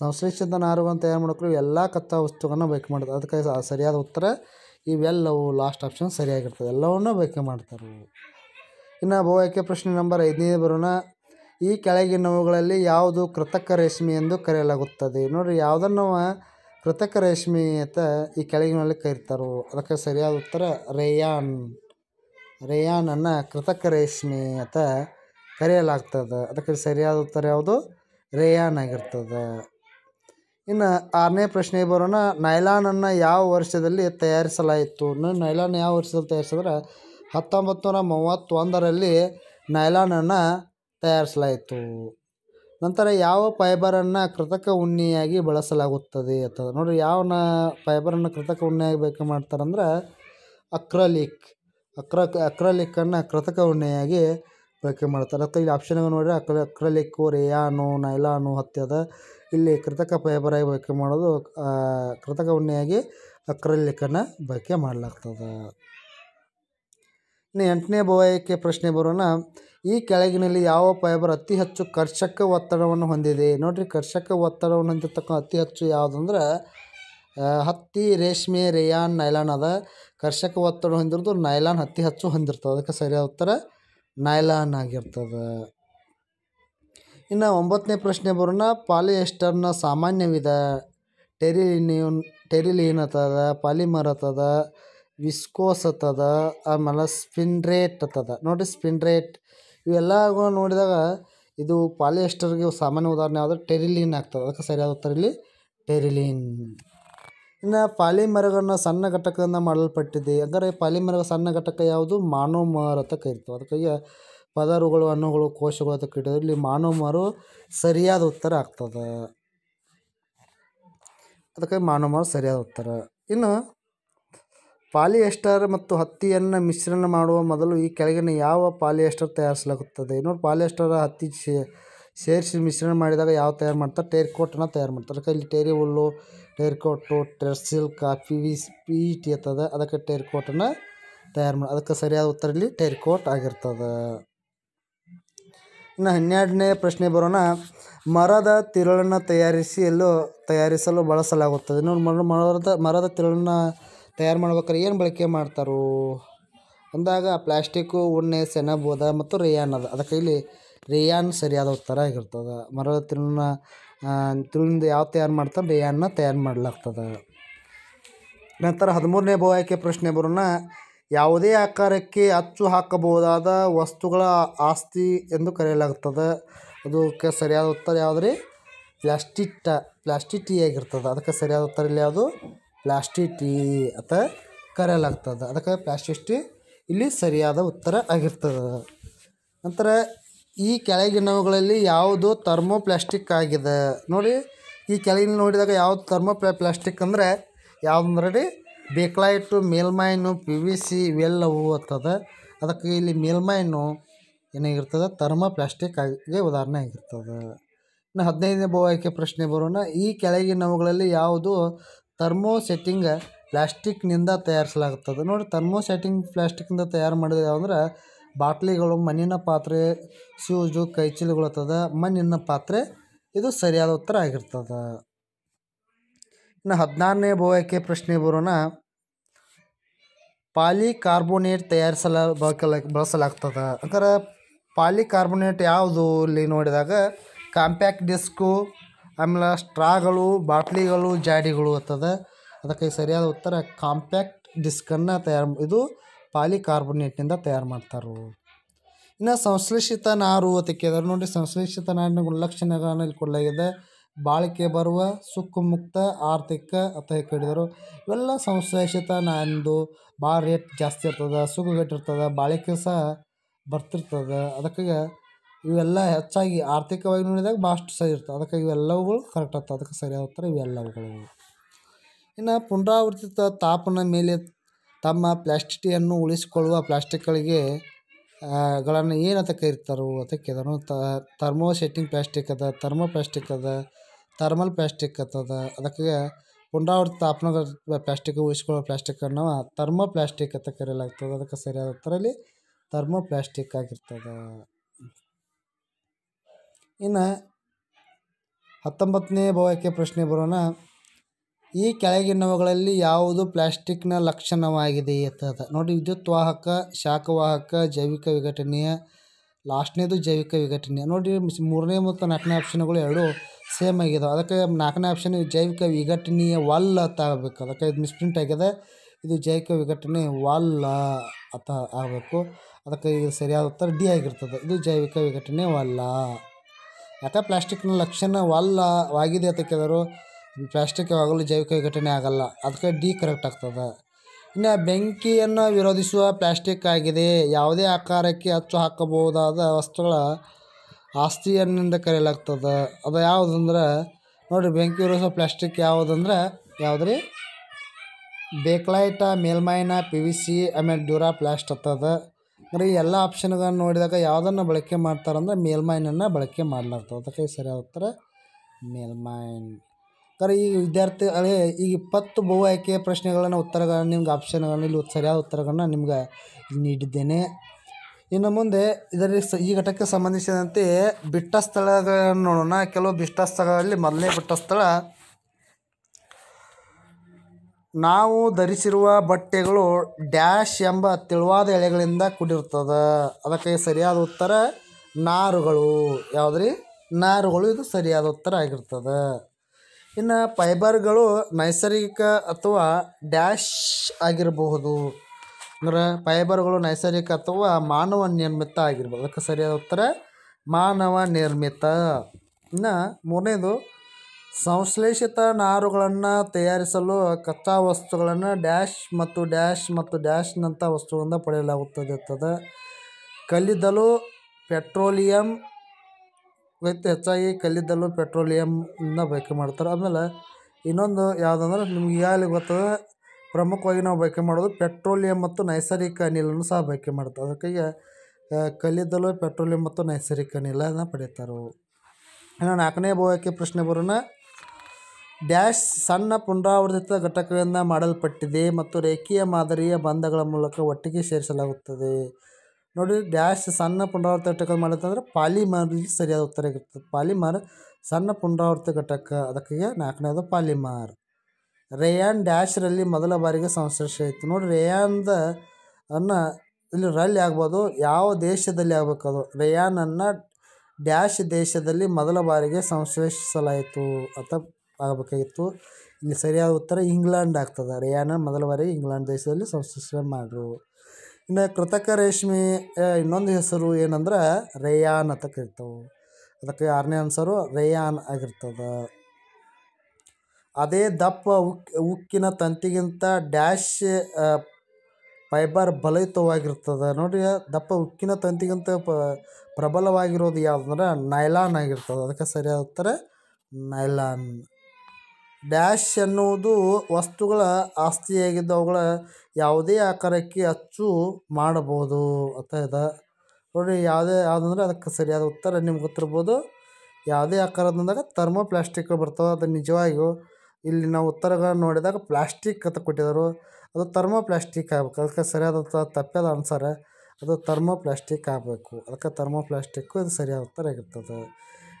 ಸಂಶ್ಲೇಷಿತ ನಾರುಗಳನ್ನು ತಯಾರು ಮಾಡೋಕ್ಕೆ ಎಲ್ಲ ಕಚ್ಚಾ ವಸ್ತುಗಳನ್ನ ಬೈಕೆ ಮಾಡ್ತಾರೆ ಅದಕ್ಕೆ ಸರಿಯಾದ ಉತ್ತರ ಇವೆಲ್ಲವೂ ಲಾಸ್ಟ್ ಆಪ್ಷನ್ ಸರಿಯಾಗಿರ್ತದೆ ಎಲ್ಲವನ್ನೂ ಬೈಕೆ ಮಾಡ್ತಾರೆ ಇನ್ನು ಬಹುಆಯ್ಕೆ ಪ್ರಶ್ನೆ ನಂಬರ್ ಐದನೇ ಬರೋಣ ಈ ಕೆಳಗಿನವುಗಳಲ್ಲಿ ಯಾವುದು ಕೃತಕ ರೇಷ್ಮೆ ಎಂದು ಕರೆಯಲಾಗುತ್ತದೆ ನೋಡಿರಿ ಯಾವುದನ್ನು ಕೃತಕ ರೇಷ್ಮೆ ಅಂತ ಈ ಕೆಳಗಿನಲ್ಲಿ ಕರೀತಾರೋ ಅದಕ್ಕೆ ಸರಿಯಾದ ಉತ್ತರ ರೇಯಾನ್ ರೇಯಾನನ್ನು ಕೃತಕ ರೇಷ್ಮೆ ಅಂತ ಕರೆಯಲಾಗ್ತದೆ ಅದಕ್ಕೆ ಸರಿಯಾದ ಉತ್ತರ ಯಾವುದು ರೇಯಾನ್ ಆಗಿರ್ತದೆ ಇನ್ನು ಆರನೇ ಪ್ರಶ್ನೆ ಬರೋಣ ನೈಲಾನನ್ನು ಯಾವ ವರ್ಷದಲ್ಲಿ ತಯಾರಿಸಲಾಯಿತು ನೈಲಾನ್ ಯಾವ ವರ್ಷದಲ್ಲಿ ತಯಾರಿಸಿದ್ರೆ ಹತ್ತೊಂಬತ್ತು ನೂರ ಮೂವತ್ತೊಂದರಲ್ಲಿ ನೈಲಾನನ್ನು ತಯಾರಿಸಲಾಯಿತು ನಂತರ ಯಾವ ಫೈಬರನ್ನು ಕೃತಕ ಉಣ್ಣಿಯಾಗಿ ಬಳಸಲಾಗುತ್ತದೆ ಅಂತ ನೋಡಿರಿ ಯಾವ ಫೈಬರನ್ನು ಕೃತಕ ಉಣ್ಣಿಯಾಗಿ ಬೇಕು ಮಾಡ್ತಾರಂದ್ರೆ ಅಕ್ರಲಿಕ್ ಅಕ್ರ ಅಕ್ರಲಿಕ್ಕನ್ನು ಕೃತಕ ಉಣ್ಣೆಯಾಗಿ ಬಳಕೆ ಮಾಡ್ತಾರೆ ಅಥವಾ ಇಲ್ಲಿ ಆಪ್ಷನ್ಗಳು ನೋಡಿದ್ರೆ ಅಕ್ರ ಅಕ್ರಲಿಕ್ಕು ರೇಯಾನು ನೈಲಾನು ಹತ್ಯದ ಇಲ್ಲಿ ಕೃತಕ ಫೈಬರಾಗಿ ಬಳಕೆ ಮಾಡೋದು ಕೃತಕ ಉಣ್ಣೆಯಾಗಿ ಅಕ್ರಲಿಕ್ಕನ್ನು ಬಳಕೆ ಮಾಡಲಾಗ್ತದೆ ಇನ್ನು ಎಂಟನೇ ಭವಾಯಕ್ಕೆ ಪ್ರಶ್ನೆ ಬರೋಣ ಈ ಕೆಳಗಿನಲ್ಲಿ ಯಾವ ಫೈಬರ್ ಅತಿ ಹೆಚ್ಚು ಕರ್ಷಕ ಒತ್ತಡವನ್ನು ಹೊಂದಿದೆ ನೋಡಿರಿ ಕರ್ಷಕ ಒತ್ತಡವನ್ನು ಹೊಂದಿರ್ತಕ್ಕಂಥ ಅತಿ ಹೆಚ್ಚು ಯಾವುದಂದ್ರೆ ಹತ್ತಿ ರೇಷ್ಮೆ ರೇಯಾನ್ ನೈಲಾನ್ ಅದ ಕರ್ಷಕ ಒತ್ತಡ ಹೊಂದಿರೋದು ನೈಲಾನ್ ಹತ್ತಿ ಹಚ್ಚು ಹೊಂದಿರ್ತದೆ ಅದಕ್ಕೆ ಸರಿಯಾದ ಉತ್ತರ ನೈಲಾನ್ ಆಗಿರ್ತದೆ ಇನ್ನು ಒಂಬತ್ತನೇ ಪ್ರಶ್ನೆ ಬರೋಣ ಪಾಲಿಯೆಸ್ಟರ್ನ ಸಾಮಾನ್ಯವಿದ ಟೆರಿಲಿನಿಯನ್ ಟೆರಿಲೀನ್ ಅತದ ಪಾಲಿಮರ್ ಅತದ ವಿಸ್ಕೋಸ್ ಅತದ ಆಮೇಲೆ ಸ್ಪಿನ್ರೇಟ್ ಅತದ ನೋಡಿ ಸ್ಪಿನ್ರೇಟ್ ಇವೆಲ್ಲ ನೋಡಿದಾಗ ಇದು ಪಾಲಿಯೆಸ್ಟರ್ಗೆ ಸಾಮಾನ್ಯ ಉದಾಹರಣೆ ಆದರೆ ಟೆರಿಲೀನ್ ಆಗ್ತದೆ ಅದಕ್ಕೆ ಸರಿಯಾದ ಉತ್ತರ ಇಲ್ಲಿ ಟೆರಿಲೀನ್ ಇನ್ನು ಪಾಲಿ ಸಣ್ಣ ಘಟಕದಿಂದ ಮಾಡಲ್ಪಟ್ಟಿದೆ ಅಂದರೆ ಪಾಲಿ ಮರಗಳ ಸಣ್ಣ ಘಟಕ ಯಾವುದು ಮಾನೋಮರ ಅಂತ ಕರಿತೀವಿ ಅದಕ್ಕಾಗಿ ಪದರುಗಳು ಅಣುಗಳು ಕೋಶಗಳು ಅಂತ ಕರೀತಾರೆ ಇಲ್ಲಿ ಮಾನೋಮರು ಸರಿಯಾದ ಉತ್ತರ ಆಗ್ತದೆ ಅದಕ್ಕಾಗಿ ಮಾನೋಮರು ಸರಿಯಾದ ಉತ್ತರ ಇನ್ನು ಪಾಲಿಯೆಸ್ಟರ್ ಮತ್ತು ಹತ್ತಿಯನ್ನು ಮಿಶ್ರಣ ಮಾಡುವ ಮೊದಲು ಈ ಕೆಳಗಿನ ಯಾವ ಪಾಲಿಯೆಸ್ಟರ್ ತಯಾರಿಸಲಾಗುತ್ತದೆ ನೋಡಿ ಪಾಲಿಯೆಸ್ಟರ್ ಹತ್ತಿ ಸೇರಿಸಿ ಮಿಶ್ರಣ ಮಾಡಿದಾಗ ಯಾವ ತಯಾರು ಮಾಡ್ತಾರೆ ಟೇರ್ ಕೋಟನ್ನು ತಯಾರು ಮಾಡ್ತಾರೆ ಅದಕ್ಕೆ ಇಲ್ಲಿ ಟೇರಿ ಹುಲ್ಲು ಟೈರ್ ಕೋಟು ಟೆರ್ಸಿಲ್ ಕಾಫಿ ಪೀಟ್ ಇರ್ತದೆ ಅದಕ್ಕೆ ಟೈರ್ ಕೋಟನ್ನು ತಯಾರು ಮಾಡಿ ಅದಕ್ಕೆ ಸರಿಯಾದ ಉತ್ತರ ಇಲ್ಲಿ ಟೈರ್ ಕೋಟ್ ಆಗಿರ್ತದೆ ಇನ್ನು ಹನ್ನೆರಡನೇ ಪ್ರಶ್ನೆ ಬರೋಣ ಮರದ ತಿರುಳನ್ನು ತಯಾರಿಸಿ ಎಲ್ಲೋ ತಯಾರಿಸಲು ಬಳಸಲಾಗುತ್ತದೆ ಮರ ಮರದ ಮರದ ತಿರುಳನ್ನು ತಯಾರು ಮಾಡ್ಬೇಕಾದ್ರೆ ಏನು ಬಳಕೆ ಮಾಡ್ತಾರು ಅಂದಾಗ ಪ್ಲಾಸ್ಟಿಕ್ಕು ಉಣ್ಣೆ ಸೆಣಬೋದ ಮತ್ತು ರೇಯಾನ್ ಅದ ಅದಕ್ಕೆ ಇಲ್ಲಿ ರೇಯಾನ್ ಸರಿಯಾದ ಉತ್ತರ ಆಗಿರ್ತದೆ ಮರದ ತಿರುಳನ್ನು ತಿಳ್ದು ಯಾವ ತಯಾರು ಮಾಡ್ತಾರೆ ಬೇಯನ್ನು ತಯಾರು ಮಾಡಲಾಗ್ತದೆ ನಂತರ ಹದಿಮೂರನೇ ಬೋಯಕೆ ಪ್ರಶ್ನೆ ಬರೋಣ ಯಾವುದೇ ಆಕಾರಕ್ಕೆ ಅಚ್ಚು ಹಾಕಬಹುದಾದ ವಸ್ತುಗಳ ಆಸ್ತಿ ಎಂದು ಕರೆಯಲಾಗ್ತದೆ ಅದಕ್ಕೆ ಸರಿಯಾದ ಉತ್ತರ ಯಾವುದ್ರಿ ಪ್ಲಾಸ್ಟಿಕ್ ಟೀ ಆಗಿರ್ತದೆ ಅದಕ್ಕೆ ಸರಿಯಾದ ಉತ್ತರ ಇಲ್ಲಿ ಯಾವುದು ಪ್ಲಾಸ್ಟಿಕ್ ಟೀ ಅಂತ ಕರೆಯಲಾಗ್ತದೆ ಅದಕ್ಕೆ ಪ್ಲಾಸ್ಟಿಕ್ ಟೀ ಇಲ್ಲಿ ಸರಿಯಾದ ಉತ್ತರ ಆಗಿರ್ತದೆ ನಂತರ ಈ ಕೆಳಗಿನವುಗಳಲ್ಲಿ ಯಾವುದು ಥರ್ಮೋಪ್ಲಾಸ್ಟಿಕ್ ಆಗಿದೆ ನೋಡಿ ಈ ಕೆಳಗಿನ ನೋಡಿದಾಗ ಯಾವುದು ಥರ್ಮೋ ಪ್ಲಾಸ್ಟಿಕ್ ಅಂದರೆ ಯಾವ್ದು ರೀ bakelite melamine P V C ಇವೆಲ್ಲವು ಅಂತದ ಅದಕ್ಕೆ ಇಲ್ಲಿ ಮೇಲ್ಮೈನು ಏನಾಗಿರ್ತದೆ ಥರ್ಮೋ ಪ್ಲಾಸ್ಟಿಕ್ ಆಗಿ ಉದಾಹರಣೆ ಆಗಿರ್ತದೆ ಇನ್ನು ಹದಿನೈದನೇ ಬಹು ಆಯ್ಕೆ ಪ್ರಶ್ನೆ ಬರೋಣ ಈ ಕೆಳಗಿನವುಗಳಲ್ಲಿ ಯಾವುದು ಥರ್ಮೋ ಸೆಟ್ಟಿಂಗ್ ಪ್ಲಾಸ್ಟಿಕ್ನಿಂದ ತಯಾರಿಸಲಾಗುತ್ತದೆ ನೋಡಿ ಥರ್ಮೋ ಸೆಟ್ಟಿಂಗ್ ಪ್ಲಾಸ್ಟಿಕ್ನಿಂದ ತಯಾರು ಮಾಡಿದ ಯಾವಂದ್ರೆ ಬಾಟ್ಲಿಗಳು ಮಣ್ಣಿನ ಪಾತ್ರೆ ಸ್ಯೂಜು ಕೈಚೀಲಗಳು ಆತದ ಮಣ್ಣಿನ ಪಾತ್ರೆ ಇದು ಸರಿಯಾದ ಉತ್ತರ ಆಗಿರ್ತದೆ ಇನ್ನು ಹದಿನಾರನೇ ಬೋಯಕ್ಕೆ ಪ್ರಶ್ನೆ ಬರೋಣ ಪಾಲಿಕಾರ್ಬೋನೇಟ್ ತಯಾರಿಸಲ ಬಳಕಲ ಬಳಸಲಾಗ್ತದೆ ಅಂದ್ರೆ ಪಾಲಿಕಾರ್ಬೋನೇಟ್ ಯಾವುದು ಇಲ್ಲಿ ನೋಡಿದಾಗ ಕಾಂಪ್ಯಾಕ್ಟ್ ಡಿಸ್ಕು ಆಮೇಲೆ ಸ್ಟ್ರಾಗಳು ಬಾಟ್ಲಿಗಳು ಜಾಡಿಗಳು ಇರ್ತದೆ ಅದಕ್ಕೆ ಸರಿಯಾದ ಉತ್ತರ ಕಾಂಪ್ಯಾಕ್ಟ್ ಡಿಸ್ಕನ್ನು ತಯಾರು ಇದು ಪಾಲಿ ಪಾಲಿಕಾರ್ಬೊನೇಟ್ನಿಂದ ತಯಾರು ಮಾಡ್ತಾರೆ ಇನ್ನು ಸಂಶ್ಲೇಷಿತ ನಾರು ತೆಕ್ಕಿದಾರೆ ನೋಡಿ ಸಂಶ್ಲೇಷಿತ ನಾರಿನ ಗುಣಲಕ್ಷಣಗಳನ್ನು ಇಲ್ಲಿ ಕೊಡಲಾಗಿದೆ ಬಾಳಿಕೆ ಬರುವ ಸುಕ್ಕು ಮುಕ್ತ ಆರ್ಥಿಕ ಅಥವಾ ಕಡಿದರು ಇವೆಲ್ಲ ಸಂಶ್ಲೇಷಿತ ನಾರಿಂದು ಭಾಳ ರೇಟ್ ಜಾಸ್ತಿ ಇರ್ತದೆ ಸುಗ್ಗುಗಟ್ಟಿರ್ತದೆ ಬಾಳಿಕೆ ಸಹ ಬರ್ತಿರ್ತದೆ ಅದಕ್ಕೆ ಇವೆಲ್ಲ ಹೆಚ್ಚಾಗಿ ಆರ್ಥಿಕವಾಗಿ ನೋಡಿದಾಗ ಭಾಳಷ್ಟು ಸರಿ ಇರ್ತದೆ ಅದಕ್ಕೆ ಇವೆಲ್ಲವುಗಳು ಕರೆಕ್ಟ್ ಆಗ್ತದೆ ಅದಕ್ಕೆ ಸರಿ ಆಗ್ತಾರೆ ಇವೆಲ್ಲವುಗಳು ಇನ್ನು ಪುನರಾವರ್ತಿತ ತಾಪನ ಮೇಲೆ ತಮ್ಮ ಪ್ಲಾಸ್ಟಿಟಿಯನ್ನು ಉಳಿಸಿಕೊಳ್ಳುವ ಪ್ಲಾಸ್ಟಿಕ್ಗಳಿಗೆ ಗಳನ್ನು ಏನಂತ ಕರೀತಾರೋ ಅದಕ್ಕೆ ಅದನ್ನು ಥರ್ಮೋ ಸೆಟ್ಟಿಂಗ್ ಪ್ಲಾಸ್ಟಿಕ್ ಅದ ಥರ್ಮೋ ಪ್ಲಾಸ್ಟಿಕ್ ಅದ ಥರ್ಮಲ್ ಪ್ಲಾಸ್ಟಿಕ್ ಅಂತದ ಅದಕ್ಕೆ ಪುನರಾವರ್ತಾಪನದ ಪ್ಲಾಸ್ಟಿಕ್ ಪ್ಲಾಸ್ಟಿಕ್ ಪ್ಲಾಸ್ಟಿಕನ್ನು ಥರ್ಮೋ ಪ್ಲಾಸ್ಟಿಕ್ ಅಂತ ಕರೆಯಲಾಗ್ತದೆ ಅದಕ್ಕೆ ಸರಿಯಾದ ಉತ್ತರ ಥರ್ಮೋ ಪ್ಲಾಸ್ಟಿಕ್ ಆಗಿರ್ತದೆ ಇನ್ನು ಹತ್ತೊಂಬತ್ತನೇ ಭಾವಕ್ಕೆ ಪ್ರಶ್ನೆ ಬರೋಣ ಈ ಕೆಳಗಿನವುಗಳಲ್ಲಿ ಯಾವುದು ಪ್ಲಾಸ್ಟಿಕ್ನ ಲಕ್ಷಣವಾಗಿದೆ ಅಂತ ನೋಡಿ ವಿದ್ಯುತ್ ವಾಹಕ ಶಾಖವಾಹಕ ಜೈವಿಕ ವಿಘಟನೆಯ ಲಾಸ್ಟ್ನೇದು ಜೈವಿಕ ವಿಘಟನೆ ನೋಡಿ ಮೂರನೇ ಮತ್ತು ನಾಲ್ಕನೇ ಆಪ್ಷನ್ಗಳು ಎರಡು ಸೇಮ್ ಆಗಿದಾವೆ ಅದಕ್ಕೆ ನಾಲ್ಕನೇ ಆಪ್ಷನ್ ಜೈವಿಕ ವಿಘಟನೆಯ ವಲ್ಲ ಅಂತ ಆಗಬೇಕು ಅದಕ್ಕೆ ಇದು ಮಿಸ್ಪ್ರಿಂಟ್ ಆಗಿದೆ ಇದು ಜೈವಿಕ ವಿಘಟನೆ ವಲ್ಲ ಅಂತ ಆಗಬೇಕು ಅದಕ್ಕೆ ಈಗ ಸರಿಯಾದ ಉತ್ತರ ಡಿ ಆಗಿರ್ತದೆ ಇದು ಜೈವಿಕ ವಿಘಟನೆ ವಲ್ಲ ಯಾಕೆ ಪ್ಲಾಸ್ಟಿಕ್ನ ಆಗಿದೆ ಅಂತ ಕೇಳಿದರು ಪ್ಲಾಸ್ಟಿಕ್ ಯಾವಾಗಲೂ ಜೈವಿಕ ಘಟನೆ ಆಗಲ್ಲ ಅದಕ್ಕೆ ಡಿ ಕರೆಕ್ಟ್ ಆಗ್ತದೆ ಇನ್ನು ಬೆಂಕಿಯನ್ನು ವಿರೋಧಿಸುವ ಪ್ಲಾಸ್ಟಿಕ್ ಆಗಿದೆ ಯಾವುದೇ ಆಕಾರಕ್ಕೆ ಅಚ್ಚು ಹಾಕಬಹುದಾದ ವಸ್ತುಗಳ ಆಸ್ತಿಯನ್ನಿಂದ ಕರೆಯಲಾಗ್ತದೆ ಅದು ಯಾವುದಂದ್ರೆ ನೋಡಿರಿ ಬೆಂಕಿ ವಿರೋಧಿಸುವ ಪ್ಲಾಸ್ಟಿಕ್ ಯಾವುದಂದ್ರೆ ಯಾವುದ್ರಿ bakelite melamine P V C ಆಮೇಲೆ ಡ್ಯೂರಾ ಪ್ಲಾಸ್ಟ್ ಹತ್ತದ ಅಂದರೆ ಈ ಎಲ್ಲ ಆಪ್ಷನ್ಗಳನ್ನು ನೋಡಿದಾಗ ಯಾವುದನ್ನು ಬಳಕೆ ಮಾಡ್ತಾರಂದ್ರೆ ಮೇಲ್ಮೈನನ್ನು ಬಳಕೆ ಮಾಡಲಾಗ್ತದೆ ಅದಕ್ಕೆ ಸರಿಯಾದ ಉತ್ತರ ಮೇಲ್ಮೈನ್ तर ಈ ವಿದ್ಯಾರ್ಥಿಗಳೇ ಈಗ ಇಪ್ಪತ್ತು ಬಹು ಆಯ್ಕೆಯ ಪ್ರಶ್ನೆಗಳನ್ನು ಉತ್ತರಗಳನ್ನು ನಿಮ್ಗೆ ಆಪ್ಷನ್ಗಳನ್ನು ಇಲ್ಲಿ ಸರಿಯಾದ ಉತ್ತರಗಳನ್ನ ನಿಮ್ಗೆ ನೀಡಿದ್ದೇನೆ ಇನ್ನು ಮುಂದೆ ಇದರಲ್ಲಿ ಸ ಈ ಘಟಕಕ್ಕೆ ಸಂಬಂಧಿಸಿದಂತೆ ಬಿಟ್ಟ ಸ್ಥಳಗಳನ್ನು ನೋಡೋಣ ಕೆಲವು ಬಿಟ್ಟ ಸ್ಥಳಗಳಲ್ಲಿ ಮೊದಲನೇ ಬಿಟ್ಟ ಸ್ಥಳ ನಾವು ಧರಿಸಿರುವ ಬಟ್ಟೆಗಳು ಡ್ಯಾಶ್ ಎಂಬ ತಿಳುವಾದ ಎಳೆಗಳಿಂದ ಕೂಡಿರ್ತದೆ ಅದಕ್ಕೆ ಸರಿಯಾದ ಉತ್ತರ ನಾರುಗಳು ಯಾವುದ್ರಿ ನಾರುಗಳು ಇದು ಸರಿಯಾದ ಉತ್ತರ ಆಗಿರ್ತದೆ ಇನ್ನು ಫೈಬರ್ಗಳು ನೈಸರ್ಗಿಕ ಅಥವಾ ಡ್ಯಾಶ್ ಆಗಿರಬಹುದು ಅಂದ್ರೆ ಫೈಬರ್ಗಳು ನೈಸರ್ಗಿಕ ಅಥವಾ ಮಾನವ ನಿರ್ಮಿತ ಆಗಿರ್ಬೋದು ಅದಕ್ಕೆ ಸರಿಯಾದ ಉತ್ತರ ಮಾನವ ನಿರ್ಮಿತ ಇನ್ನು ಮೂರನೇದು ಸಂಶ್ಲೇಷಿತ ನಾರುಗಳನ್ನು ತಯಾರಿಸಲು ಕಚ್ಚಾ ವಸ್ತುಗಳನ್ನು ಡ್ಯಾಶ್ ಮತ್ತು ಡ್ಯಾಶ್ ಮತ್ತು ಡ್ಯಾಶ್ನಂಥ ವಸ್ತುಗಳಿಂದ ಪಡೆಯಲಾಗುತ್ತದೆ ಇರ್ತದೆ ಕಲ್ಲಿದ್ದಲು ಪೆಟ್ರೋಲಿಯಂ ವ್ಯಕ್ತಿ ಹೆಚ್ಚಾಗಿ ಕಲ್ಲಿದ್ದಲು ಪೆಟ್ರೋಲಿಯಂನ ಬಳಕೆ ಮಾಡ್ತಾರೆ ಆಮೇಲೆ ಇನ್ನೊಂದು ಯಾವುದಂದ್ರೆ ನಿಮ್ಗೆ ಈಗಾಗಲೇ ಗೊತ್ತದೆ ಪ್ರಮುಖವಾಗಿ ನಾವು ಬಳಕೆ ಮಾಡೋದು ಪೆಟ್ರೋಲಿಯಂ ಮತ್ತು ನೈಸರ್ಗಿಕ ಅನಿಲವನ್ನು ಸಹ ಬಳಕೆ ಮಾಡ್ತಾರೆ ಅದಕ್ಕಾಗಿ ಕಲ್ಲಿದ್ದಲು ಪೆಟ್ರೋಲಿಯಂ ಮತ್ತು ನೈಸರ್ಗಿಕ ಅನಿಲನ ಪಡೀತಾರೆ ಇನ್ನು ನಾಲ್ಕನೇ ಭಾಗಕ್ಕೆ ಪ್ರಶ್ನೆ ಬರೋಣ ಡ್ಯಾಶ್ ಸಣ್ಣ ಪುನರಾವರ್ತಿತ ಘಟಕಗಳಿಂದ ಮಾಡಲ್ಪಟ್ಟಿದೆ ಮತ್ತು ರೇಖೀಯ ಮಾದರಿಯ ಬಂಧಗಳ ಮೂಲಕ ಒಟ್ಟಿಗೆ ಸೇರಿಸಲಾಗುತ್ತದೆ ನೋಡಿ ಡ್ಯಾಶ್ ಸಣ್ಣ ಪುನರಾವರ್ತ ಘಟಕ ಮಾಡತ್ತಂದ್ರೆ ಪಾಲಿಮರ್ ಸರಿಯಾದ ಉತ್ತರ ಆಗಿರ್ತದೆ ಪಾಲಿಮಾರ್ ಸಣ್ಣ ಪುನರಾವರ್ತ ಘಟಕ ಅದಕ್ಕೆ ನಾಲ್ಕನೇದು ಪಾಲಿಮಾರ್ ರೇಯಾನ್ ಡ್ಯಾಶ್ರಲ್ಲಿ ಮೊದಲ ಬಾರಿಗೆ ಇತ್ತು ನೋಡಿ ರೇಯಾನ್ದ ಅನ್ನು ಇಲ್ಲಿ ರಲ್ಲಿ ಆಗ್ಬೋದು ಯಾವ ದೇಶದಲ್ಲಿ ಆಗಬೇಕು ಅದು ರೇಯಾನನ್ನು ಡ್ಯಾಶ್ ದೇಶದಲ್ಲಿ ಮೊದಲ ಬಾರಿಗೆ ಸಂಶ್ಲೇಷಿಸಲಾಯಿತು ಅಂತ ಆಗಬೇಕಾಗಿತ್ತು ಇಲ್ಲಿ ಸರಿಯಾದ ಉತ್ತರ ಇಂಗ್ಲೆಂಡ್ ಆಗ್ತದೆ ರೇಯಾನ ಮೊದಲ ಬಾರಿಗೆ ಇಂಗ್ಲೆಂಡ್ ದೇಶದಲ್ಲಿ ಸಂಶ್ಲೇಷಣೆ ಮಾಡಿರು ಇನ್ನು ಕೃತಕ ರೇಷ್ಮೆ ಇನ್ನೊಂದು ಹೆಸರು ಏನಂದ್ರೆ ರೇಯಾನ್ ಅಂತ ಕರಿತಾವೆ ಅದಕ್ಕೆ ಆರನೇ ಆನ್ಸರು ರೇಯಾನ್ ಆಗಿರ್ತದೆ ಅದೇ ದಪ್ಪ ಉಕ್ ಉಕ್ಕಿನ ತಂತಿಗಿಂತ ಡ್ಯಾಶ್ ಫೈಬರ್ ಬಲಯುತವಾಗಿರ್ತದೆ ನೋಡಿ ದಪ್ಪ ಉಕ್ಕಿನ ತಂತಿಗಿಂತ ಪ ಪ್ರಬಲವಾಗಿರೋದು ಯಾವುದಂದ್ರೆ ನೈಲಾನ್ ಆಗಿರ್ತದೆ ಅದಕ್ಕೆ ಸರಿಯಾದ ಉತ್ತರ ನೈಲಾನ್ ಡ್ಯಾಶ್ ಎನ್ನುವುದು ವಸ್ತುಗಳ ಆಸ್ತಿಯಾಗಿದ್ದು ಅವುಗಳ ಯಾವುದೇ ಆಕಾರಕ್ಕೆ ಅಚ್ಚು ಮಾಡಬಹುದು ಅಂತ ಇದೆ ನೋಡಿ ಯಾವುದೇ ಯಾವುದಂದ್ರೆ ಅದಕ್ಕೆ ಸರಿಯಾದ ಉತ್ತರ ನಿಮ್ಗೆ ಗೊತ್ತಿರ್ಬೋದು ಯಾವುದೇ ಆಕಾರದಂದಾಗ ಥರ್ಮೋ ಪ್ಲಾಸ್ಟಿಕ್ ಬರ್ತದೆ ಅದು ನಿಜವಾಗಿಯೂ ಇಲ್ಲಿ ನಾವು ಉತ್ತರಗಳನ್ನು ನೋಡಿದಾಗ ಪ್ಲಾಸ್ಟಿಕ್ ಅಂತ ಕೊಟ್ಟಿದ್ದರು ಅದು ಥರ್ಮೋ ಪ್ಲಾಸ್ಟಿಕ್ ಆಗಬೇಕು ಅದಕ್ಕೆ ಸರಿಯಾದ ತಪ್ಪದ ಅನ್ಸರ್ ಅದು ಥರ್ಮೋ ಪ್ಲಾಸ್ಟಿಕ್ ಆಗಬೇಕು ಅದಕ್ಕೆ ಥರ್ಮೋ ಪ್ಲಾಸ್ಟಿಕ್ಕು ಇದು ಸರಿಯಾದ ಉತ್ತರ ಆಗಿರ್ತದೆ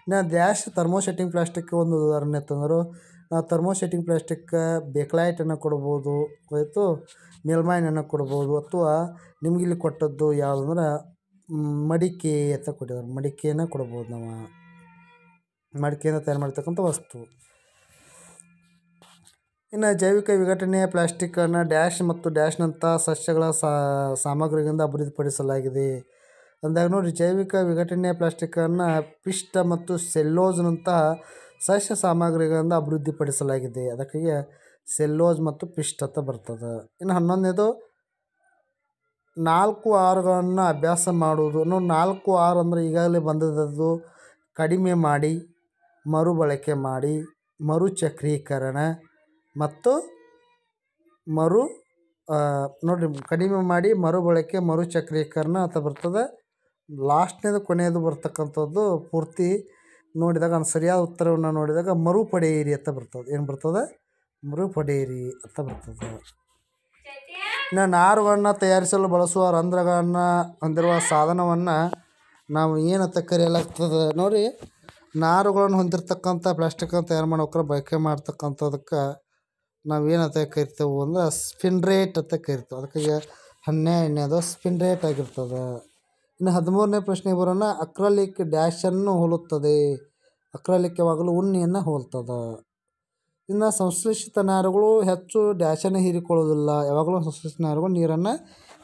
ಇನ್ನು ಡ್ಯಾಶ್ ಥರ್ಮೋಸೆಟ್ಟಿಂಗ್ ಪ್ಲಾಸ್ಟಿಕ್ ಒಂದು ಉದಾಹರಣೆ ತಂದರು ನಾವು ಥರ್ಮೋಸೆಟಿಂಗ್ ಪ್ಲಾಸ್ಟಿಕ್ ಬೇಕ್ಲೈಟನ್ನು ಕೊಡ್ಬೋದು ಆಯಿತು ಮೇಲ್ಮೈನನ್ನು ಕೊಡ್ಬೋದು ಅಥವಾ ಇಲ್ಲಿ ಕೊಟ್ಟದ್ದು ಯಾವುದಂದ್ರೆ ಮಡಿಕೆ ಅಂತ ಕೊಟ್ಟಿದ್ದಾರೆ ಮಡಿಕೆಯನ್ನು ಕೊಡ್ಬೋದು ನಾವು ಮಡಿಕೆಯಿಂದ ತಯಾರು ಮಾಡ್ತಕ್ಕಂಥ ವಸ್ತು ಇನ್ನು ಜೈವಿಕ ವಿಘಟನೆಯ ಪ್ಲಾಸ್ಟಿಕ್ಕನ್ನು ಡ್ಯಾಶ್ ಮತ್ತು ಡ್ಯಾಶ್ನಂಥ ಸಸ್ಯಗಳ ಸಾಮಗ್ರಿಗಳಿಂದ ಅಭಿವೃದ್ಧಿಪಡಿಸಲಾಗಿದೆ ಅಂದಾಗ ನೋಡಿ ಜೈವಿಕ ವಿಘಟನೆಯ ಪ್ಲಾಸ್ಟಿಕ್ಕನ್ನು ಪಿಷ್ಟ ಮತ್ತು ಸೆಲ್ಲೋಸ್ನಂತಹ ಸಸ್ಯ ಸಾಮಗ್ರಿಗಳಿಂದ ಅಭಿವೃದ್ಧಿಪಡಿಸಲಾಗಿದೆ ಅದಕ್ಕೆ ಸೆಲ್ಲೋಜ್ ಮತ್ತು ಪಿಷ್ಟತ ಅಂತ ಬರ್ತದೆ ಇನ್ನು ಹನ್ನೊಂದನೇದು ನಾಲ್ಕು ಆರುಗಳನ್ನು ಅಭ್ಯಾಸ ಮಾಡುವುದು ನಾಲ್ಕು ಆರು ಅಂದರೆ ಈಗಾಗಲೇ ಬಂದದ್ದು ಕಡಿಮೆ ಮಾಡಿ ಮರುಬಳಕೆ ಮಾಡಿ ಮರುಚಕ್ರೀಕರಣ ಮತ್ತು ಮರು ನೋಡಿರಿ ಕಡಿಮೆ ಮಾಡಿ ಮರುಬಳಕೆ ಮರುಚಕ್ರೀಕರಣ ಅಂತ ಬರ್ತದೆ ಲಾಸ್ಟ್ನೇದು ಕೊನೆಯದು ಬರ್ತಕ್ಕಂಥದ್ದು ಪೂರ್ತಿ ನೋಡಿದಾಗ ನಾನು ಸರಿಯಾದ ಉತ್ತರವನ್ನು ನೋಡಿದಾಗ ಮರುಪಡೆಯಿರಿ ಅಂತ ಬರ್ತದೆ ಏನು ಬರ್ತದೆ ಮರುಪಡೆಯಿರಿ ಅಂತ ಬರ್ತದೆ ಇನ್ನು ನಾರುಗಳನ್ನು ತಯಾರಿಸಲು ಬಳಸುವ ರಂಧ್ರಗಳನ್ನು ಹೊಂದಿರುವ ಸಾಧನವನ್ನು ನಾವು ಏನಂತ ಕರೆಯಲಾಗ್ತದೆ ನೋಡಿ ನಾರುಗಳನ್ನು ಹೊಂದಿರತಕ್ಕಂಥ ಪ್ಲಾಸ್ಟಿಕ್ಕನ್ನು ತಯಾರು ಮಾಡೋಕ್ರ ಬಳಕೆ ಮಾಡ್ತಕ್ಕಂಥದಕ್ಕೆ ನಾವು ಏನಂತ ಕರಿತೇವೆ ಅಂದ್ರೆ ಸ್ಪಿನ್ ರೇಟ್ ಅಂತ ಕರಿತೇವೆ ಅದಕ್ಕೆ ಎಣ್ಣೆ ಅದು ಸ್ಪಿನ್ ರೇಟ್ ಆಗಿರ್ತದೆ ಇನ್ನು ಹದಿಮೂರನೇ ಪ್ರಶ್ನೆಗೆ ಬರೋಣ ಅಕ್ರಲಿಕ್ ಡ್ಯಾಶನ್ನು ಹೋಲುತ್ತದೆ ಯಾವಾಗಲೂ ಉಣ್ಣೆಯನ್ನು ಹೋಲ್ತದ ಇನ್ನು ಸಂಶ್ಲೇಷಿತ ನಾರುಗಳು ಹೆಚ್ಚು ಡ್ಯಾಶನ್ನು ಹೀರಿಕೊಳ್ಳೋದಿಲ್ಲ ಯಾವಾಗಲೂ ಸಂಶ್ಲೇಷಿತ ನಾರುಗಳು ನೀರನ್ನು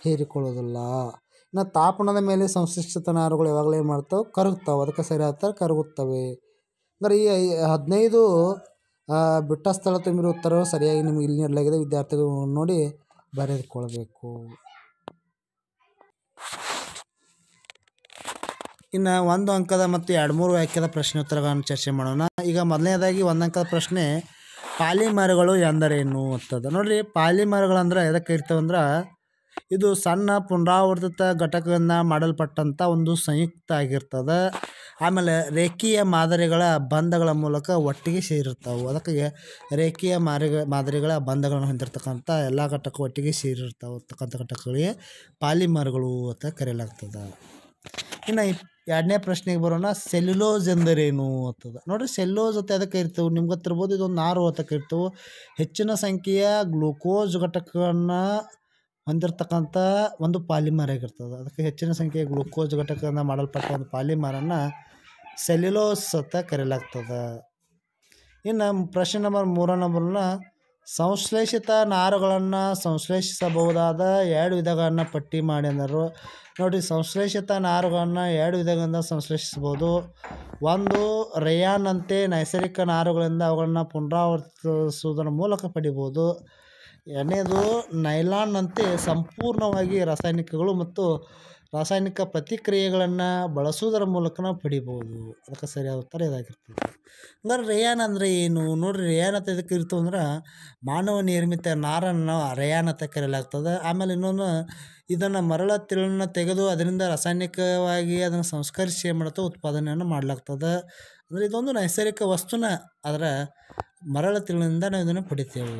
ಹೀರಿಕೊಳ್ಳೋದಿಲ್ಲ ಇನ್ನು ತಾಪನದ ಮೇಲೆ ಸಂಶ್ಲೇಷಿತ ನಾರುಗಳು ಯಾವಾಗಲೂ ಏನು ಮಾಡ್ತಾವೆ ಕರಗ್ತಾವೆ ಅದಕ್ಕೆ ಸರಿ ಆಗ್ತಾರೆ ಕರಗುತ್ತವೆ ಅಂದರೆ ಈ ಹದಿನೈದು ಬಿಟ್ಟ ಸ್ಥಳ ತುಂಬಿರೋ ಉತ್ತರ ಸರಿಯಾಗಿ ನಿಮಗೆ ಇಲ್ಲಿ ನೀಡಲಾಗಿದೆ ವಿದ್ಯಾರ್ಥಿಗಳು ನೋಡಿ ಬರೆದುಕೊಳ್ಬೇಕು ಇನ್ನು ಒಂದು ಅಂಕದ ಮತ್ತು ಎರಡು ಮೂರು ವಾಕ್ಯದ ಪ್ರಶ್ನೆ ಉತ್ತರಗಳನ್ನು ಚರ್ಚೆ ಮಾಡೋಣ ಈಗ ಮೊದಲನೇದಾಗಿ ಒಂದು ಅಂಕದ ಪ್ರಶ್ನೆ ಪಾಲಿಮರಗಳು ಎಂದರೇನು ಅಂತದ ನೋಡಿರಿ ಪಾಲಿಮರಗಳಂದ್ರೆ ಎದಕ್ಕೆ ಇರ್ತವಂದ್ರೆ ಇದು ಸಣ್ಣ ಪುನರಾವರ್ತಿತ ಘಟಕದಿಂದ ಮಾಡಲ್ಪಟ್ಟಂಥ ಒಂದು ಸಂಯುಕ್ತ ಆಗಿರ್ತದೆ ಆಮೇಲೆ ರೇಖೀಯ ಮಾದರಿಗಳ ಬಂಧಗಳ ಮೂಲಕ ಒಟ್ಟಿಗೆ ಸೇರಿರ್ತಾವೆ ಅದಕ್ಕೆ ರೇಖೀಯ ಮಾರಿಗ ಮಾದರಿಗಳ ಬಂಧಗಳನ್ನು ಹೊಂದಿರತಕ್ಕಂಥ ಎಲ್ಲ ಘಟಕ ಒಟ್ಟಿಗೆ ಸೇರಿರ್ತಾವೆ ಅಂತಕ್ಕಂಥ ಘಟಕಗಳಿಗೆ ಪಾಲಿಮರಗಳು ಅಂತ ಕರೆಯಲಾಗ್ತದೆ ಇನ್ನು ಎರಡನೇ ಪ್ರಶ್ನೆಗೆ ಬರೋಣ ಸೆಲ್ಯುಲೋಸ್ ಎಂದರೇನು ಅಂತದ ನೋಡಿರಿ ಸೆಲ್ಯುಲೋಸ್ ಅಂತ ಅದಕ್ಕೆ ಇರ್ತವೆ ನಿಮ್ಗೆ ಗೊತ್ತಿರ್ಬೋದು ಇದೊಂದು ನಾರು ಅಂತಕ್ಕೆ ಇರ್ತವೆ ಹೆಚ್ಚಿನ ಸಂಖ್ಯೆಯ ಗ್ಲೂಕೋಸ್ ಘಟಕವನ್ನು ಹೊಂದಿರತಕ್ಕಂಥ ಒಂದು ಪಾಲಿಮರ್ ಆಗಿರ್ತದೆ ಅದಕ್ಕೆ ಹೆಚ್ಚಿನ ಸಂಖ್ಯೆಯ ಗ್ಲೂಕೋಸ್ ಘಟಕದಿಂದ ಮಾಡಲ್ಪಟ್ಟ ಒಂದು ಪಾಲಿಮರನ್ನು ಸೆಲ್ಯುಲೋಸ್ ಅಂತ ಕರೆಯಲಾಗ್ತದೆ ಇನ್ನು ಪ್ರಶ್ನೆ ನಂಬರ್ ಮೂರ ನಂಬರ್ನ ಸಂಶ್ಲೇಷಿತ ನಾರುಗಳನ್ನು ಸಂಶ್ಲೇಷಿಸಬಹುದಾದ ಎರಡು ವಿಧಗಳನ್ನು ಪಟ್ಟಿ ಮಾಡಿದರು ನೋಡಿ ಸಂಶ್ಲೇಷಿತ ನಾರುಗಳನ್ನು ಎರಡು ವಿಧಗಳಿಂದ ಸಂಶ್ಲೇಷಿಸಬಹುದು ಒಂದು ಅಂತೆ ನೈಸರ್ಗಿಕ ನಾರುಗಳಿಂದ ಅವುಗಳನ್ನು ಪುನರಾವರ್ತಿಸುವುದರ ಮೂಲಕ ಪಡಿಬೋದು ಎರಡನೇದು ನೈಲಾನ್ನಂತೆ ಸಂಪೂರ್ಣವಾಗಿ ರಾಸಾಯನಿಕಗಳು ಮತ್ತು ರಾಸಾಯನಿಕ ಪ್ರತಿಕ್ರಿಯೆಗಳನ್ನು ಬಳಸುವುದರ ಮೂಲಕ ನಾವು ಪಡಿಬೋದು ಅದಕ್ಕೆ ಸರಿಯಾದ ಉತ್ತರ ಇದಾಗಿರ್ತದೆ ಹಂಗಾರೆ ರೇಯಾನ್ ಅಂದರೆ ಏನು ನೋಡಿರಿ ರೇಯಾನ್ ಅಂತ ಇದಕ್ಕೆ ಇರ್ತು ಅಂದ್ರೆ ಮಾನವ ನಿರ್ಮಿತ ನಾರನ್ನು ರೇಯಾನ ಅಂತ ಕರೆಯಲಾಗ್ತದೆ ಆಮೇಲೆ ಇನ್ನೊಂದು ಇದನ್ನು ಮರಳ ತಿರುಳನ್ನು ತೆಗೆದು ಅದರಿಂದ ರಾಸಾಯನಿಕವಾಗಿ ಅದನ್ನು ಸಂಸ್ಕರಿಸಿ ಏನು ಉತ್ಪಾದನೆಯನ್ನು ಮಾಡಲಾಗ್ತದೆ ಅಂದರೆ ಇದೊಂದು ನೈಸರ್ಗಿಕ ವಸ್ತುನ ಅದರ ಮರಳ ತಿರುಳಿನಿಂದ ನಾವು ಇದನ್ನು ಪಡಿತೇವೆ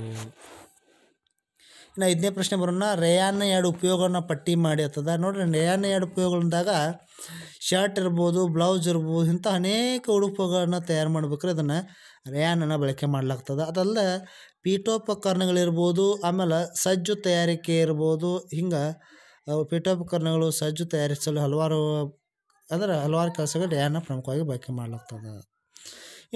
ನಾ ಐದನೇ ಪ್ರಶ್ನೆ ಬರೋಣ ರೇಯಾನ ಎರಡು ಉಪಯೋಗನ ಪಟ್ಟಿ ಮಾಡಿ ಆಗ್ತದ ನೋಡ್ರಿ ರಯಾನ ಎರಡು ಉಪಯೋಗಗಳಿಂದಾಗ ಶರ್ಟ್ ಇರ್ಬೋದು ಬ್ಲೌಸ್ ಇರ್ಬೋದು ಇಂಥ ಅನೇಕ ಉಡುಪುಗಳನ್ನ ತಯಾರು ಮಾಡ್ಬೇಕ್ರೆ ಅದನ್ನು ರೇಯಾನನ್ನು ಬಳಕೆ ಮಾಡಲಾಗ್ತದೆ ಅದಲ್ಲ ಪೀಠೋಪಕರಣಗಳಿರ್ಬೋದು ಆಮೇಲೆ ಸಜ್ಜು ತಯಾರಿಕೆ ಇರ್ಬೋದು ಹಿಂಗೆ ಪೀಠೋಪಕರಣಗಳು ಸಜ್ಜು ತಯಾರಿಸಲು ಹಲವಾರು ಅಂದರೆ ಹಲವಾರು ಕೆಲಸಗಳು ರಯಾನ ಪ್ರಮುಖವಾಗಿ ಬಳಕೆ ಮಾಡ್ಲಾಗ್ತದೆ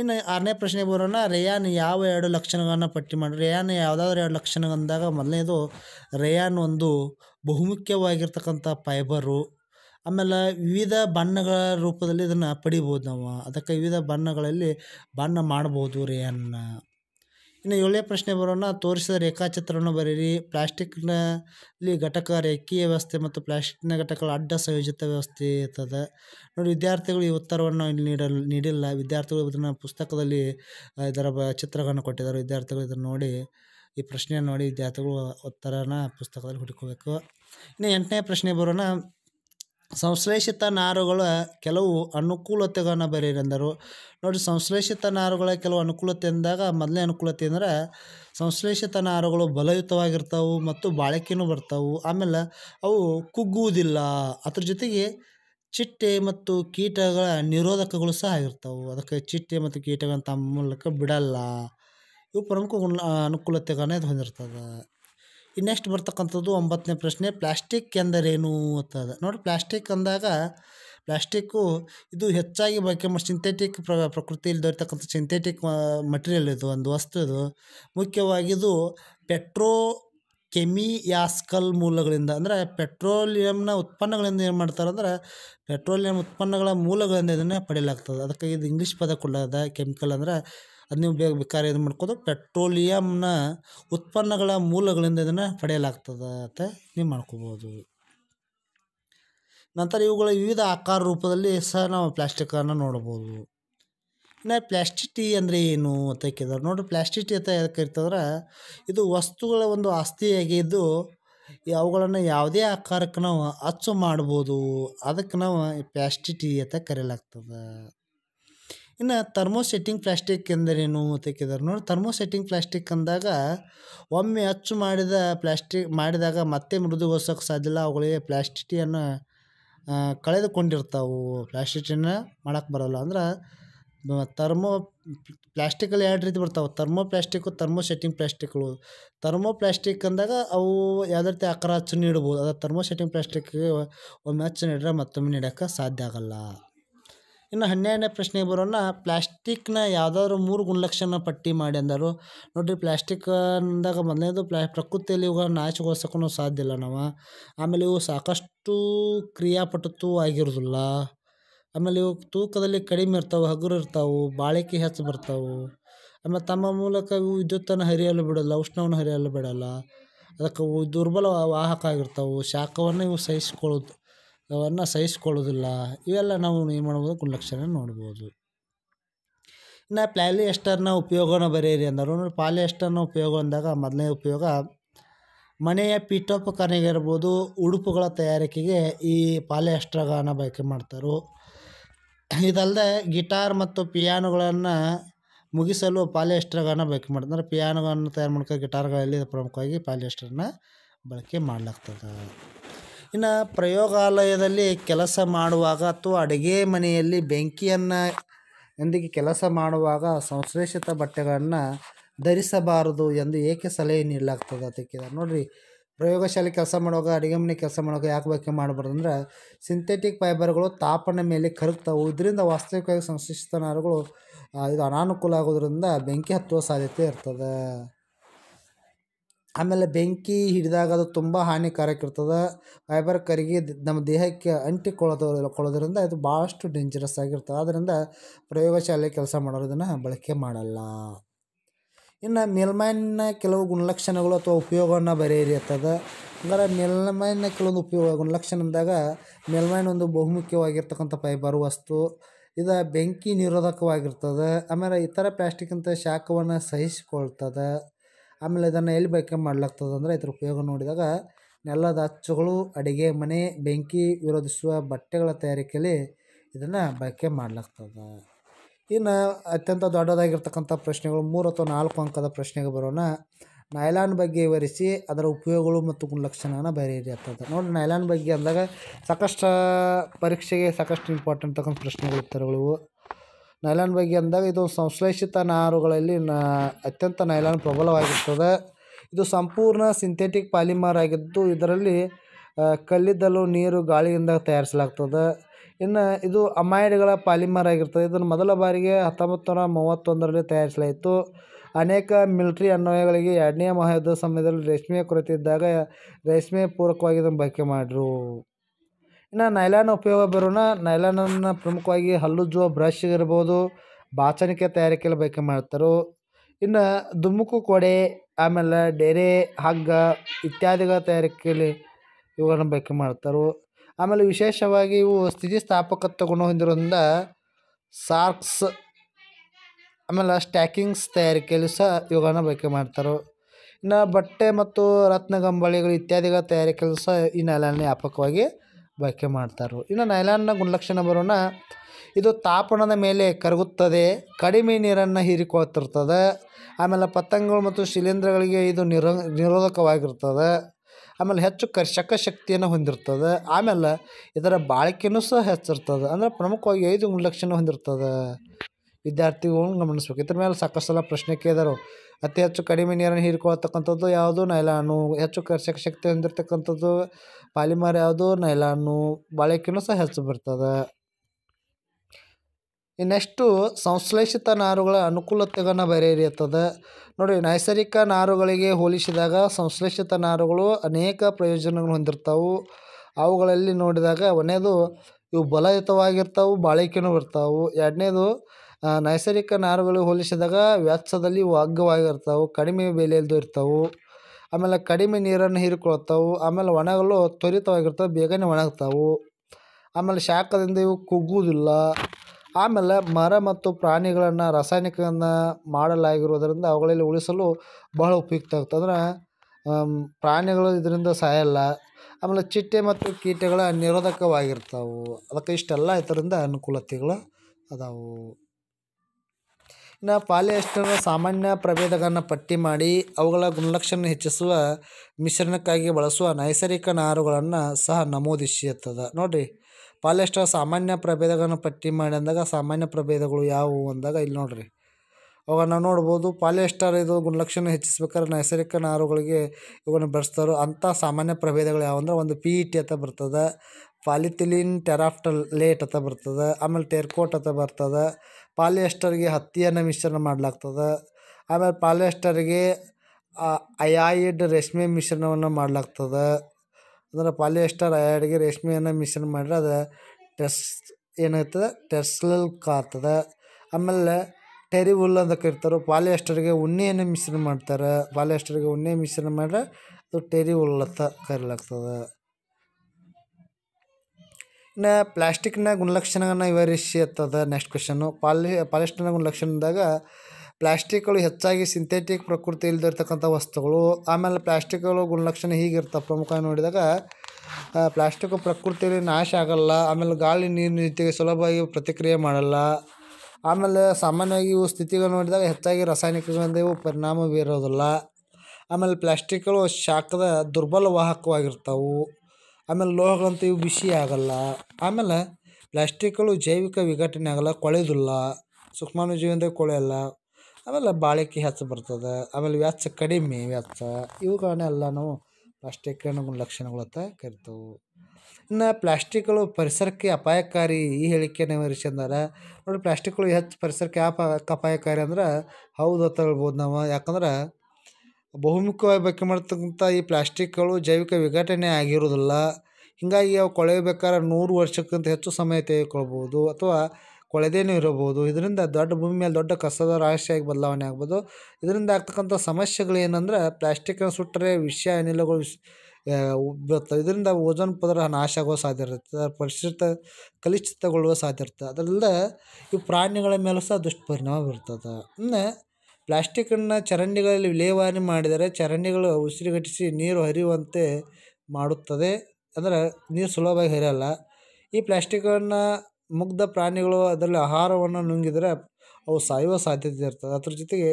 ಇನ್ನು ಆರನೇ ಪ್ರಶ್ನೆ ಬರೋಣ ರೇಯಾನ್ ಯಾವ ಎರಡು ಲಕ್ಷಣಗಳನ್ನು ಪಟ್ಟಿ ಮಾಡಿ ರೇಯಾನ್ ಯಾವುದಾದ್ರೂ ಎರಡು ಲಕ್ಷಣ ಅಂದಾಗ ಮೊದಲನೇದು ರೇಯಾನ್ ಒಂದು ಬಹುಮುಖ್ಯವಾಗಿರ್ತಕ್ಕಂಥ ಫೈಬರು ಆಮೇಲೆ ವಿವಿಧ ಬಣ್ಣಗಳ ರೂಪದಲ್ಲಿ ಇದನ್ನು ಪಡಿಬೋದು ನಾವು ಅದಕ್ಕೆ ವಿವಿಧ ಬಣ್ಣಗಳಲ್ಲಿ ಬಣ್ಣ ಮಾಡ್ಬೋದು ರೇಯಾನ್ನ ಇನ್ನು ಏಳನೇ ಪ್ರಶ್ನೆ ಬರೋಣ ತೋರಿಸಿದ ರೇಖಾಚಿತ್ರವನ್ನು ಬರೀರಿ ಪ್ಲಾಸ್ಟಿಕ್ನಲ್ಲಿ ಘಟಕ ರೇಖೀಯ ವ್ಯವಸ್ಥೆ ಮತ್ತು ಪ್ಲಾಸ್ಟಿಕ್ನ ಘಟಕಗಳ ಅಡ್ಡ ಸಂಯೋಜಿತ ವ್ಯವಸ್ಥೆ ಇರ್ತದೆ ನೋಡಿ ವಿದ್ಯಾರ್ಥಿಗಳು ಈ ಉತ್ತರವನ್ನು ಇಲ್ಲಿ ನೀಡಲು ನೀಡಿಲ್ಲ ವಿದ್ಯಾರ್ಥಿಗಳು ಇದನ್ನು ಪುಸ್ತಕದಲ್ಲಿ ಇದರ ಬ ಚಿತ್ರಗಳನ್ನು ಕೊಟ್ಟಿದ್ದಾರೆ ವಿದ್ಯಾರ್ಥಿಗಳು ಇದನ್ನು ನೋಡಿ ಈ ಪ್ರಶ್ನೆಯನ್ನು ನೋಡಿ ವಿದ್ಯಾರ್ಥಿಗಳು ಉತ್ತರನ ಪುಸ್ತಕದಲ್ಲಿ ಹುಡುಕಬೇಕು ಇನ್ನು ಎಂಟನೇ ಪ್ರಶ್ನೆ ಬರೋಣ ಸಂಶ್ಲೇಷಿತ ನಾರುಗಳ ಕೆಲವು ಅನುಕೂಲತೆಗಳನ್ನು ಬರೆಯರೆಂದರು ನೋಡಿ ಸಂಶ್ಲೇಷಿತ ನಾರುಗಳ ಕೆಲವು ಅನುಕೂಲತೆ ಅಂದಾಗ ಮೊದಲನೇ ಅನುಕೂಲತೆ ಅಂದ್ರೆ ಸಂಶ್ಲೇಷಿತ ನಾರುಗಳು ಬಲಯುತವಾಗಿರ್ತಾವೆ ಮತ್ತು ಬಾಳಿಕೆನೂ ಬರ್ತಾವೆ ಆಮೇಲೆ ಅವು ಕುಗ್ಗುವುದಿಲ್ಲ ಅದ್ರ ಜೊತೆಗೆ ಚಿಟ್ಟೆ ಮತ್ತು ಕೀಟಗಳ ನಿರೋಧಕಗಳು ಸಹ ಆಗಿರ್ತಾವೆ ಅದಕ್ಕೆ ಚಿಟ್ಟೆ ಮತ್ತು ಕೀಟಗಳನ್ನು ತಮ್ಮ ಮೂಲಕ ಬಿಡಲ್ಲ ಇವು ಪ್ರಮುಖ ಗುಣ ಅನುಕೂಲತೆಗಳನ್ನ ಇದು ಹೊಂದಿರ್ತದೆ ಇನ್ನೆಷ್ಟು ಬರ್ತಕ್ಕಂಥದ್ದು ಒಂಬತ್ತನೇ ಪ್ರಶ್ನೆ ಪ್ಲ್ಯಾಸ್ಟಿಕ್ ಎಂದರೇನು ಅಂತ ನೋಡಿ ಪ್ಲ್ಯಾಸ್ಟಿಕ್ ಅಂದಾಗ ಪ್ಲ್ಯಾಸ್ಟಿಕ್ಕು ಇದು ಹೆಚ್ಚಾಗಿ ಬಳಕೆ ಮಾಡಿ ಸಿಂಥೆಟಿಕ್ ಪ್ರ ಪ್ರಕೃತಿಯಲ್ಲಿ ದೊರೆತಕ್ಕಂಥ ಸಿಂಥೆಟಿಕ್ ಮಟೀರಿಯಲ್ ಇದು ಒಂದು ವಸ್ತು ಇದು ಮುಖ್ಯವಾಗಿ ಇದು ಪೆಟ್ರೋ ಕೆಮಿಯಾಸ್ಕಲ್ ಮೂಲಗಳಿಂದ ಅಂದರೆ ಪೆಟ್ರೋಲಿಯಂನ ಉತ್ಪನ್ನಗಳಿಂದ ಏನು ಮಾಡ್ತಾರೆ ಅಂದ್ರೆ ಪೆಟ್ರೋಲಿಯಂ ಉತ್ಪನ್ನಗಳ ಮೂಲಗಳಿಂದ ಇದನ್ನು ಪಡೆಯಲಾಗ್ತದೆ ಅದಕ್ಕೆ ಇದು ಇಂಗ್ಲೀಷ್ ಪದ ಅದ ಕೆಮಿಕಲ್ ಅಂದ್ರೆ ಅದು ನೀವು ಬೇಗ ಬೇಕಾದ್ರೆ ಇದು ಮಾಡ್ಕೋದು ಪೆಟ್ರೋಲಿಯಂನ ಉತ್ಪನ್ನಗಳ ಮೂಲಗಳಿಂದ ಇದನ್ನು ಪಡೆಯಲಾಗ್ತದೆ ಅಂತ ನೀವು ಮಾಡ್ಕೋಬೋದು ನಂತರ ಇವುಗಳ ವಿವಿಧ ಆಕಾರ ರೂಪದಲ್ಲಿ ಸಹ ನಾವು ಪ್ಲಾಸ್ಟಿಕನ್ನು ನೋಡ್ಬೋದು ಇನ್ನು ಪ್ಲ್ಯಾಸ್ಟಿಕ್ ಟೀ ಅಂದರೆ ಏನು ಅಂತ ನೋಡಿರಿ ಪ್ಲ್ಯಾಸ್ಟಿಟಿ ಅಂತ ಅಂತ ಕರಿತಂದ್ರೆ ಇದು ವಸ್ತುಗಳ ಒಂದು ಆಸ್ತಿಯಾಗಿದ್ದು ಅವುಗಳನ್ನು ಯಾವುದೇ ಆಕಾರಕ್ಕೆ ನಾವು ಅಚ್ಚು ಮಾಡ್ಬೋದು ಅದಕ್ಕೆ ನಾವು ಪ್ಲ್ಯಾಸ್ಟಿಕ್ ಟೀ ಅಂತ ಕರೆಯಲಾಗ್ತದೆ ಇನ್ನು ಥರ್ಮೋಸೆಟ್ಟಿಂಗ್ ಪ್ಲ್ಯಾಸ್ಟಿಕ್ ಎಂದರೇನು ಅಂತ ಕೇಳಿದಾರೆ ನೋಡಿ ಥರ್ಮೋಸೆಟ್ಟಿಂಗ್ ಪ್ಲ್ಯಾಸ್ಟಿಕ್ ಅಂದಾಗ ಒಮ್ಮೆ ಅಚ್ಚು ಮಾಡಿದ ಪ್ಲ್ಯಾಸ್ಟಿಕ್ ಮಾಡಿದಾಗ ಮತ್ತೆ ಸಾಧ್ಯ ಸಾಧ್ಯಲ್ಲ ಅವುಗಳಿಗೆ ಪ್ಲ್ಯಾಸ್ಟಿಟಿಯನ್ನು ಕಳೆದುಕೊಂಡಿರ್ತಾವೆ ಪ್ಲ್ಯಾಸ್ಟಿಟಿಯನ್ನು ಮಾಡೋಕ್ಕೆ ಬರೋಲ್ಲ ಅಂದ್ರೆ ಥರ್ಮೋ ಪ್ಲ್ಯಾಸ್ಟಿಕಲ್ಲಿ ಎರಡು ರೀತಿ ಬರ್ತಾವೆ ಥರ್ಮೋಪ್ಲಾಸ್ಟಿಕ್ ಪ್ಲ್ಯಾಸ್ಟಿಕ್ಕು ಥರ್ಮೋ ಸೆಟ್ಟಿಂಗ್ ಪ್ಲ್ಯಾಸ್ಟಿಕ್ಗಳು ಅಂದಾಗ ಅವು ಯಾವುದೇ ರೀತಿ ಆಕಾರ ಹಚ್ಚು ನೀಡ್ಬೋದು ಅದು ಥರ್ಮೋ ಸೆಟ್ಟಿಂಗ್ ಒಮ್ಮೆ ಹಚ್ಚು ನೀಡಿದ್ರೆ ಮತ್ತೊಮ್ಮೆ ನೀಡೋಕ್ಕೆ ಸಾಧ್ಯ ಆಗಲ್ಲ ಇನ್ನು ಹನ್ನೆರಡನೇ ಪ್ರಶ್ನೆಗೆ ಬರೋಣ ಪ್ಲ್ಯಾಸ್ಟಿಕ್ನ ಯಾವುದಾದ್ರು ಮೂರು ಗುಣಲಕ್ಷಣ ಪಟ್ಟಿ ಮಾಡಿ ಅಂದರು ನೋಡಿರಿ ಪ್ಲ್ಯಾಸ್ಟಿಕ್ ಅಂದಾಗ ಮೊದಲನೇದು ಪ್ಲಾ ಪ್ರಕೃತಿಯಲ್ಲಿ ಇವುಗಳ ನಾಶಗೊಳಿಸೋಕ್ಕೂ ಸಾಧ್ಯ ಇಲ್ಲ ನಾವು ಆಮೇಲೆ ಇವು ಸಾಕಷ್ಟು ಕ್ರಿಯಾಪಟುತ್ವ ಆಗಿರೋದಿಲ್ಲ ಆಮೇಲೆ ಇವು ತೂಕದಲ್ಲಿ ಕಡಿಮೆ ಇರ್ತಾವೆ ಹಗುರ ಇರ್ತಾವೆ ಬಾಳಿಕೆ ಹೆಚ್ಚು ಬರ್ತಾವೆ ಆಮೇಲೆ ತಮ್ಮ ಮೂಲಕ ಇವು ವಿದ್ಯುತ್ತನ್ನು ಹರಿಯಲು ಬಿಡಲ್ಲ ಉಷ್ಣವನ್ನು ಹರಿಯಲು ಬಿಡಲ್ಲ ಅದಕ್ಕೆ ದುರ್ಬಲ ವಾಹಕ ಆಗಿರ್ತಾವೆ ಶಾಖವನ್ನು ಇವು ಸಹಿಸ್ಕೊಳ್ಳೋದು ಅವನ್ನು ಸಹಿಸ್ಕೊಳ್ಳೋದಿಲ್ಲ ಇವೆಲ್ಲ ನಾವು ಏನು ಮಾಡ್ಬೋದು ಗುಣಲಕ್ಷಣ ನೋಡ್ಬೋದು ಇನ್ನು ಪ್ಲಾಲಿ ಎಷ್ಟನ್ನ ಉಪಯೋಗನ ಬರೆಯಿರಿ ಅಂದರು ಪಾಲಿ ಎಸ್ಟರ್ನ ಉಪಯೋಗ ಅಂದಾಗ ಮೊದಲನೇ ಉಪಯೋಗ ಮನೆಯ ಪೀಠೋಪಕರಣಗಿರ್ಬೋದು ಉಡುಪುಗಳ ತಯಾರಿಕೆಗೆ ಈ ಪಾಲಿ ಬಳಕೆ ಮಾಡ್ತಾರೋ ಇದಲ್ಲದೆ ಗಿಟಾರ್ ಮತ್ತು ಪಿಯಾನೋಗಳನ್ನು ಮುಗಿಸಲು ಪಾಲಿಯೆಸ್ಟ್ರಗಳನ್ನು ಬಳಕೆ ಮಾಡಿ ಅಂದರೆ ಪಿಯಾನೋಗಳನ್ನು ತಯಾರು ಮಾಡ್ಕೊಂಡು ಗಿಟಾರ್ಗಳಲ್ಲಿ ಪ್ರಮುಖವಾಗಿ ಪಾಲಿಯೆಸ್ಟ್ರನ್ನು ಬಳಕೆ ಮಾಡಲಾಗ್ತದೆ ಇನ್ನು ಪ್ರಯೋಗಾಲಯದಲ್ಲಿ ಕೆಲಸ ಮಾಡುವಾಗ ಅಥವಾ ಅಡುಗೆ ಮನೆಯಲ್ಲಿ ಬೆಂಕಿಯನ್ನು ಎಂದಿಗೆ ಕೆಲಸ ಮಾಡುವಾಗ ಸಂಶ್ಲೇಷಿತ ಬಟ್ಟೆಗಳನ್ನು ಧರಿಸಬಾರದು ಎಂದು ಏಕೆ ಸಲಹೆ ನೀಡಲಾಗ್ತದೆ ಅದಕ್ಕೆ ನೋಡಿರಿ ಪ್ರಯೋಗಶಾಲೆ ಕೆಲಸ ಮಾಡುವಾಗ ಅಡುಗೆ ಮನೆ ಕೆಲಸ ಮಾಡುವಾಗ ಯಾಕೆ ಬಳಕೆ ಮಾಡಬಾರ್ದು ಅಂದರೆ ಸಿಂಥೆಟಿಕ್ ಫೈಬರ್ಗಳು ತಾಪನ ಮೇಲೆ ಕರಗ್ತವೆ ಇದರಿಂದ ವಾಸ್ತವಿಕವಾಗಿ ಸಂಶ್ಲಿಷ್ಟ ನಾರುಗಳು ಇದು ಅನಾನುಕೂಲ ಆಗೋದ್ರಿಂದ ಬೆಂಕಿ ಹತ್ತುವ ಸಾಧ್ಯತೆ ಇರ್ತದೆ ಆಮೇಲೆ ಬೆಂಕಿ ಹಿಡಿದಾಗ ಅದು ತುಂಬ ಹಾನಿಕಾರಕ ಇರ್ತದೆ ಫೈಬರ್ ಕರಿಗೆ ನಮ್ಮ ದೇಹಕ್ಕೆ ಅಂಟಿಕೊಳ್ಳೋದು ಕೊಳ್ಳೋದ್ರಿಂದ ಇದು ಭಾಳಷ್ಟು ಡೇಂಜರಸ್ ಆಗಿರ್ತದೆ ಆದ್ದರಿಂದ ಪ್ರಯೋಗಶಾಲೆ ಕೆಲಸ ಮಾಡೋರು ಇದನ್ನು ಬಳಕೆ ಮಾಡಲ್ಲ ಇನ್ನು ಮೇಲ್ಮೈನ ಕೆಲವು ಗುಣಲಕ್ಷಣಗಳು ಅಥವಾ ಉಪಯೋಗವನ್ನು ಅಂತದ ಹಂಗಾರೆ ಮೇಲ್ಮೈನ ಕೆಲವೊಂದು ಉಪಯೋಗ ಗುಣಲಕ್ಷಣ ಅಂದಾಗ ಮೇಲ್ಮೈನ ಒಂದು ಬಹುಮುಖ್ಯವಾಗಿರ್ತಕ್ಕಂಥ ಫೈಬರ್ ವಸ್ತು ಇದು ಬೆಂಕಿ ನಿರೋಧಕವಾಗಿರ್ತದೆ ಆಮೇಲೆ ಇತರ ಪ್ಲಾಸ್ಟಿಕ್ಕಿಂತ ಶಾಖವನ್ನು ಸಹಿಸಿಕೊಳ್ತದೆ ಆಮೇಲೆ ಇದನ್ನು ಎಲ್ಲಿ ಬಳಕೆ ಮಾಡ್ಲಾಗ್ತದೆ ಅಂದರೆ ಇದ್ರ ಉಪಯೋಗ ನೋಡಿದಾಗ ನೆಲದ ಅಚ್ಚುಗಳು ಅಡುಗೆ ಮನೆ ಬೆಂಕಿ ವಿರೋಧಿಸುವ ಬಟ್ಟೆಗಳ ತಯಾರಿಕೆಯಲ್ಲಿ ಇದನ್ನು ಬಳಕೆ ಮಾಡ್ಲಾಗ್ತದೆ ಇನ್ನು ಅತ್ಯಂತ ದೊಡ್ಡದಾಗಿರ್ತಕ್ಕಂಥ ಪ್ರಶ್ನೆಗಳು ಮೂರು ಅಥವಾ ನಾಲ್ಕು ಅಂಕದ ಪ್ರಶ್ನೆಗೆ ಬರೋಣ ನೈಲಾನ್ ಬಗ್ಗೆ ವಿವರಿಸಿ ಅದರ ಉಪಯೋಗಗಳು ಮತ್ತು ಗುಣಲಕ್ಷಣನ ಬರೆಯಿರಿ ಅಂತದ್ದು ನೋಡಿ ನೈಲಾನ್ ಬಗ್ಗೆ ಅಂದಾಗ ಸಾಕಷ್ಟು ಪರೀಕ್ಷೆಗೆ ಸಾಕಷ್ಟು ಇಂಪಾರ್ಟೆಂಟ್ ತಕ್ಕಂಥ ಪ್ರಶ್ನೆಗಳು ಉತ್ತರಗಳು ನೈಲಾನ್ ಬಗ್ಗೆ ಅಂದಾಗ ಇದು ಸಂಶ್ಲೇಷಿತ ನಾರುಗಳಲ್ಲಿ ಅತ್ಯಂತ ನೈಲಾನ್ ಪ್ರಬಲವಾಗಿರ್ತದೆ ಇದು ಸಂಪೂರ್ಣ ಸಿಂಥೆಟಿಕ್ ಪಾಲಿಮರ್ ಆಗಿದ್ದು ಇದರಲ್ಲಿ ಕಲ್ಲಿದ್ದಲು ನೀರು ಗಾಳಿಯಿಂದ ತಯಾರಿಸಲಾಗ್ತದೆ ಇನ್ನು ಇದು ಅಮಾಯಡ್ಗಳ ಪಾಲಿಮರ್ ಆಗಿರ್ತದೆ ಇದನ್ನು ಮೊದಲ ಬಾರಿಗೆ ಹತ್ತೊಂಬತ್ತು ನೂರ ಮೂವತ್ತೊಂದರಲ್ಲಿ ತಯಾರಿಸಲಾಯಿತು ಅನೇಕ ಮಿಲ್ಟ್ರಿ ಅನ್ವಯಗಳಿಗೆ ಎರಡನೇ ಮಹಾಯುದ್ಧ ಸಮಯದಲ್ಲಿ ರೇಷ್ಮೆಯ ಕೊರತೆ ಇದ್ದಾಗ ರೇಷ್ಮೆ ಪೂರಕವಾಗಿ ಇದನ್ನು ಬಳಕೆ ಮಾಡಿದ್ರು ಇನ್ನು ನೈಲಾನ್ ಉಪಯೋಗ ಬರೋಣ ನೈಲಾನನ್ನು ಪ್ರಮುಖವಾಗಿ ಹಲ್ಲುಜ್ಜುವ ಬ್ರಷ್ ಇರ್ಬೋದು ಬಾಚಣಿಕೆ ತಯಾರಿಕೆಯಲ್ಲಿ ಬಳಕೆ ಮಾಡ್ತಾರೆ ಇನ್ನು ದುಮುಕು ಕೊಡೆ ಆಮೇಲೆ ಡೇರೆ ಹಗ್ಗ ಇತ್ಯಾದಿಗಳ ತಯಾರಿಕೆಯಲ್ಲಿ ಇವುಗಳನ್ನು ಬಳಕೆ ಮಾಡ್ತಾರೆ ಆಮೇಲೆ ವಿಶೇಷವಾಗಿ ಇವು ಸ್ಥಿತಿಸ್ಥಾಪಕತ್ವ ಗುಣ ಹೊಂದಿರೋದ್ರಿಂದ ಸಾರ್ಕ್ಸ್ ಆಮೇಲೆ ಸ್ಟ್ಯಾಕಿಂಗ್ಸ್ ತಯಾರಿಕೆಯಲ್ಲಿ ಸಹ ಇವುಗಳನ್ನು ಬಳಕೆ ಮಾಡ್ತಾರೆ ಇನ್ನು ಬಟ್ಟೆ ಮತ್ತು ರತ್ನಗಂಬಳಿಗಳು ಇತ್ಯಾದಿಗಳ ತಯಾರಿಕೆಯಲ್ಲಿ ಸಹ ಈ ನೈಲಾನ್ನ ವ್ಯಾಪಕವಾಗಿ ಬಳಕೆ ಮಾಡ್ತಾರೆ ಇನ್ನು ನೈಲಾನ್ನ ಗುಣಲಕ್ಷಣ ಬರೋಣ ಇದು ತಾಪನದ ಮೇಲೆ ಕರಗುತ್ತದೆ ಕಡಿಮೆ ನೀರನ್ನು ಹೀರಿಕೊಳ್ತಿರ್ತದೆ ಆಮೇಲೆ ಪತಂಗಗಳು ಮತ್ತು ಶಿಲೀಂಧ್ರಗಳಿಗೆ ಇದು ನಿರೋ ನಿರೋಧಕವಾಗಿರ್ತದೆ ಆಮೇಲೆ ಹೆಚ್ಚು ಕರ್ಷಕ ಶಕ್ತಿಯನ್ನು ಹೊಂದಿರ್ತದೆ ಆಮೇಲೆ ಇದರ ಬಾಳಿಕೆಯೂ ಸಹ ಹೆಚ್ಚಿರ್ತದೆ ಅಂದರೆ ಪ್ರಮುಖವಾಗಿ ಐದು ಗುಣಲಕ್ಷಣ ಹೊಂದಿರ್ತದೆ ವಿದ್ಯಾರ್ಥಿಗಳನ್ನು ಗಮನಿಸ್ಬೇಕು ಇದ್ರ ಮೇಲೆ ಸಾಕಷ್ಟು ಸಲ ಪ್ರಶ್ನೆ ಕೇಳಿದರು ಅತಿ ಹೆಚ್ಚು ಕಡಿಮೆ ನೀರನ್ನು ಹೀರಿಕೊಳ್ತಕ್ಕಂಥದ್ದು ಯಾವುದು ನೈಲಾನು ಹೆಚ್ಚು ಕರ್ಷಕ ಶಕ್ತಿ ಹೊಂದಿರತಕ್ಕಂಥದ್ದು ಪಾಲಿಮರ್ ಯಾವುದು ನೈಲಾನು ಬಾಳಿಕೆನೂ ಸಹ ಹೆಚ್ಚು ಬರ್ತದೆ ಇನ್ನೆಷ್ಟು ಸಂಶ್ಲೇಷಿತ ನಾರುಗಳ ಅನುಕೂಲತೆಗಳನ್ನು ಬರೆಯರಿಯತ್ತದ ನೋಡಿ ನೈಸರ್ಗಿಕ ನಾರುಗಳಿಗೆ ಹೋಲಿಸಿದಾಗ ಸಂಶ್ಲೇಷಿತ ನಾರುಗಳು ಅನೇಕ ಪ್ರಯೋಜನಗಳು ಹೊಂದಿರ್ತಾವೆ ಅವುಗಳಲ್ಲಿ ನೋಡಿದಾಗ ಒಂದೇದು ಇವು ಬಲಯುತವಾಗಿರ್ತಾವೆ ಬಾಳಿಕೆನೂ ಬರ್ತಾವೆ ಎರಡನೇದು ನೈಸರ್ಗಿಕ ನಾರುಗಳಿಗೆ ಹೋಲಿಸಿದಾಗ ವೆಚ್ಚದಲ್ಲಿ ಅಗ್ಗವಾಗಿರ್ತಾವೆ ಕಡಿಮೆ ಬೆಲೆಯಲ್ಲದೂ ಇರ್ತಾವೆ ಆಮೇಲೆ ಕಡಿಮೆ ನೀರನ್ನು ಹೀರಿಕೊಳ್ತಾವೆ ಆಮೇಲೆ ಒಣಗಲು ತ್ವರಿತವಾಗಿರ್ತವೆ ಬೇಗನೆ ಒಣಗ್ತಾವೆ ಆಮೇಲೆ ಶಾಖದಿಂದ ಇವು ಕುಗ್ಗುವುದಿಲ್ಲ ಆಮೇಲೆ ಮರ ಮತ್ತು ಪ್ರಾಣಿಗಳನ್ನು ರಾಸಾಯನಿಕವನ್ನು ಮಾಡಲಾಗಿರುವುದರಿಂದ ಅವುಗಳಲ್ಲಿ ಉಳಿಸಲು ಬಹಳ ಉಪಯುಕ್ತ ಆಗುತ್ತೆ ಅಂದರೆ ಪ್ರಾಣಿಗಳು ಇದರಿಂದ ಸಾಯೋಲ್ಲ ಆಮೇಲೆ ಚಿಟ್ಟೆ ಮತ್ತು ಕೀಟಗಳ ನಿರೋಧಕವಾಗಿರ್ತಾವೆ ಅದಕ್ಕೆ ಇಷ್ಟೆಲ್ಲ ಇದರಿಂದ ಅನುಕೂಲತೆಗಳು ಅದಾವು ಇನ್ನು ಪಾಲಿಯೆಸ್ಟರ್ನ ಸಾಮಾನ್ಯ ಪ್ರಭೇದಗಳನ್ನು ಪಟ್ಟಿ ಮಾಡಿ ಅವುಗಳ ಗುಣಲಕ್ಷಣ ಹೆಚ್ಚಿಸುವ ಮಿಶ್ರಣಕ್ಕಾಗಿ ಬಳಸುವ ನೈಸರ್ಗಿಕ ನಾರುಗಳನ್ನು ಸಹ ನಮೂದಿಸಿರ್ತದೆ ನೋಡಿರಿ ಪಾಲೆಸ್ಟರ್ ಸಾಮಾನ್ಯ ಪ್ರಭೇದಗಳನ್ನು ಪಟ್ಟಿ ಮಾಡಿ ಅಂದಾಗ ಸಾಮಾನ್ಯ ಪ್ರಭೇದಗಳು ಯಾವುವು ಅಂದಾಗ ಇಲ್ಲಿ ನೋಡ್ರಿ ನಾವು ನೋಡ್ಬೋದು ಪಾಲೆಸ್ಟರ್ ಇದು ಗುಣಲಕ್ಷಣ ಹೆಚ್ಚಿಸ್ಬೇಕಾದ್ರೆ ನೈಸರ್ಗಿಕ ನಾರುಗಳಿಗೆ ಇವನ್ನು ಬಳಸ್ತಾರೋ ಅಂಥ ಸಾಮಾನ್ಯ ಪ್ರಭೇದಗಳು ಯಾವಂದ್ರೆ ಒಂದು ಪಿ ಇ ಟಿ ಅಂತ ಬರ್ತದೆ ಪಾಲಿಥಿಲಿನ್ ಟೆರಾಫ್ಟ್ ಲೇಟ್ ಅಂತ ಬರ್ತದೆ ಆಮೇಲೆ ಟೆರ್ಕೋಟ್ ಅಂತ ಬರ್ತದೆ ಪಾಲಿಯೆಸ್ಟರ್ಗೆ ಹತ್ತಿಯನ್ನು ಮಿಶ್ರಣ ಮಾಡಲಾಗ್ತದೆ ಆಮೇಲೆ ಪಾಲಿಯೆಸ್ಟರ್ಗೆ ಅಯಾಯಿಡ್ ರೇಷ್ಮೆ ಮಿಶ್ರಣವನ್ನು ಮಾಡಲಾಗ್ತದೆ ಅಂದ್ರೆ ಪಾಲಿಯೆಸ್ಟರ್ ಹ್ಯಾರ್ಡ್ಗೆ ರೇಷ್ಮೆಯನ್ನು ಮಿಶ್ರಣ ಮಾಡ್ರೆ ಅದು ಟೆಸ್ ಏನಾಗ್ತದೆ ಟೆಸ್ಲಲ್ಕ್ ಆಗ್ತದೆ ಆಮೇಲೆ ಟೆರಿ ಹುಲ್ ಅಂತ ಕರಿತಾರೆ ಪಾಲಿಯೆಸ್ಟರ್ಗೆ ಉಣ್ಣೆಯನ್ನು ಮಿಶ್ರಣ ಮಾಡ್ತಾರೆ ಪಾಲಿಯೆಸ್ಟರ್ಗೆ ಉಣ್ಣೆ ಮಿಶ್ರಣ ಮಾಡ್ರೆ ಅದು ಟೆರಿ ಹುಲ್ ಅಂತ ಕರೀಲಾಗ್ತದೆ ಇನ್ನು ಪ್ಲಾಸ್ಟಿಕ್ನ ಗುಣಲಕ್ಷಣಗಳನ್ನು ವಿವರಿಸಿ ಅಂತದ ನೆಕ್ಸ್ಟ್ ಕ್ವೆಶನು ಪಾಲಿ ಪಾಲಿಯೆಸ್ಟರ್ನ ಗುಣಲಕ್ಷಣದಾಗ ಪ್ಲ್ಯಾಸ್ಟಿಕ್ಗಳು ಹೆಚ್ಚಾಗಿ ಸಿಂಥೆಟಿಕ್ ಪ್ರಕೃತಿ ಇಲ್ಲದಿರ್ತಕ್ಕಂಥ ವಸ್ತುಗಳು ಆಮೇಲೆ ಪ್ಲ್ಯಾಸ್ಟಿಕ್ಗಳು ಗುಣಲಕ್ಷಣ ಹೀಗಿರ್ತವೆ ಪ್ರಮುಖವಾಗಿ ನೋಡಿದಾಗ ಪ್ಲ್ಯಾಸ್ಟಿಕ್ ಪ್ರಕೃತಿಯಲ್ಲಿ ನಾಶ ಆಗಲ್ಲ ಆಮೇಲೆ ಗಾಳಿ ನೀರಿನ ಜೊತೆಗೆ ಸುಲಭವಾಗಿ ಪ್ರತಿಕ್ರಿಯೆ ಮಾಡಲ್ಲ ಆಮೇಲೆ ಸಾಮಾನ್ಯವಾಗಿ ಇವು ಸ್ಥಿತಿಗಳು ನೋಡಿದಾಗ ಹೆಚ್ಚಾಗಿ ರಾಸಾಯನಿಕಗಳಿಂದ ಇವು ಪರಿಣಾಮ ಬೀರೋದಿಲ್ಲ ಆಮೇಲೆ ಪ್ಲ್ಯಾಸ್ಟಿಕ್ಗಳು ಶಾಖದ ದುರ್ಬಲ ವಾಹಕವಾಗಿರ್ತವೆ ಆಮೇಲೆ ಲೋಹಗಳಂತೂ ಇವು ಬಿಸಿ ಆಗಲ್ಲ ಆಮೇಲೆ ಪ್ಲ್ಯಾಸ್ಟಿಕ್ಗಳು ಜೈವಿಕ ವಿಘಟನೆ ಆಗಲ್ಲ ಕೊಳೆಯೋದಿಲ್ಲ ಸೂಕ್ಷ್ಮಾನು ಜೀವನದಾಗ ಕೊಳೆಯಲ್ಲ ಆಮೇಲೆ ಬಾಳಿಕೆ ಹೆಚ್ಚು ಬರ್ತದೆ ಆಮೇಲೆ ವೆಚ್ಚ ಕಡಿಮೆ ವೆಚ್ಚ ಇವುಗಳನ್ನೆಲ್ಲ ನಾವು ಪ್ಲಾಸ್ಟಿಕ್ಕಿನ ಗುಣಲಕ್ಷಣಗಳು ಅಂತ ಕರಿತೇವೆ ಇನ್ನು ಪ್ಲಾಸ್ಟಿಕ್ಗಳು ಪರಿಸರಕ್ಕೆ ಅಪಾಯಕಾರಿ ಈ ಹೇಳಿಕೆ ವಿವರಿಸಿದ್ದಾರೆ ನೋಡಿ ಪ್ಲಾಸ್ಟಿಕ್ಗಳು ಹೆಚ್ಚು ಪರಿಸರಕ್ಕೆ ಅಪಾಯ ಅಪಾಯಕಾರಿ ಅಂದ್ರೆ ಹೌದು ಅಂತ ಹೇಳ್ಬೋದು ನಾವು ಯಾಕಂದ್ರೆ ಬಹುಮುಖವಾಗಿ ಬಳಕೆ ಮಾಡ್ತಕ್ಕಂಥ ಈ ಪ್ಲಾಸ್ಟಿಕ್ಗಳು ಜೈವಿಕ ವಿಘಟನೆ ಆಗಿರೋದಿಲ್ಲ ಹೀಗಾಗಿ ಅವು ಕೊಳೆಯಬೇಕಾದ್ರೆ ನೂರು ವರ್ಷಕ್ಕಿಂತ ಹೆಚ್ಚು ಸಮಯ ತೆಗೆದುಕೊಳ್ಬೋದು ಅಥವಾ ಕೊಳೆದೇನೂ ಇರಬಹುದು ಇದರಿಂದ ದೊಡ್ಡ ಭೂಮಿ ಮೇಲೆ ದೊಡ್ಡ ಕಸದ ರಾಶಿಯಾಗಿ ಬದಲಾವಣೆ ಆಗ್ಬೋದು ಇದರಿಂದ ಆಗ್ತಕ್ಕಂಥ ಸಮಸ್ಯೆಗಳು ಏನಂದ್ರೆ ಪ್ಲಾಸ್ಟಿಕನ್ನು ಸುಟ್ಟರೆ ವಿಷ ಅನಿಲಗಳು ಬೀಳ್ತವೆ ಇದರಿಂದ ಓಜೋನ್ ಪದರ ನಾಶ ಆಗೋ ಸಾಧ್ಯ ಇರುತ್ತೆ ಪರಿಸರ ಕಲುಷಿತಗೊಳ್ಳುವ ಸಾಧ್ಯ ಇರ್ತದೆ ಅದರಿಂದ ಈ ಪ್ರಾಣಿಗಳ ಮೇಲೂ ಸಹ ದುಷ್ಪರಿಣಾಮ ಬೀರ್ತದೆ ಇನ್ನು ಪ್ಲಾಸ್ಟಿಕ್ಕನ್ನು ಚರಂಡಿಗಳಲ್ಲಿ ವಿಲೇವಾರಿ ಮಾಡಿದರೆ ಚರಂಡಿಗಳು ಉಸಿರುಗಟ್ಟಿಸಿ ನೀರು ಹರಿಯುವಂತೆ ಮಾಡುತ್ತದೆ ಅಂದರೆ ನೀರು ಸುಲಭವಾಗಿ ಹರಿಯಲ್ಲ ಈ ಪ್ಲಾಸ್ಟಿಕ್ಕನ್ನು ಮುಗ್ಧ ಪ್ರಾಣಿಗಳು ಅದರಲ್ಲಿ ಆಹಾರವನ್ನು ನುಂಗಿದರೆ ಅವು ಸಾಯುವ ಸಾಧ್ಯತೆ ಇರ್ತದೆ ಅದ್ರ ಜೊತೆಗೆ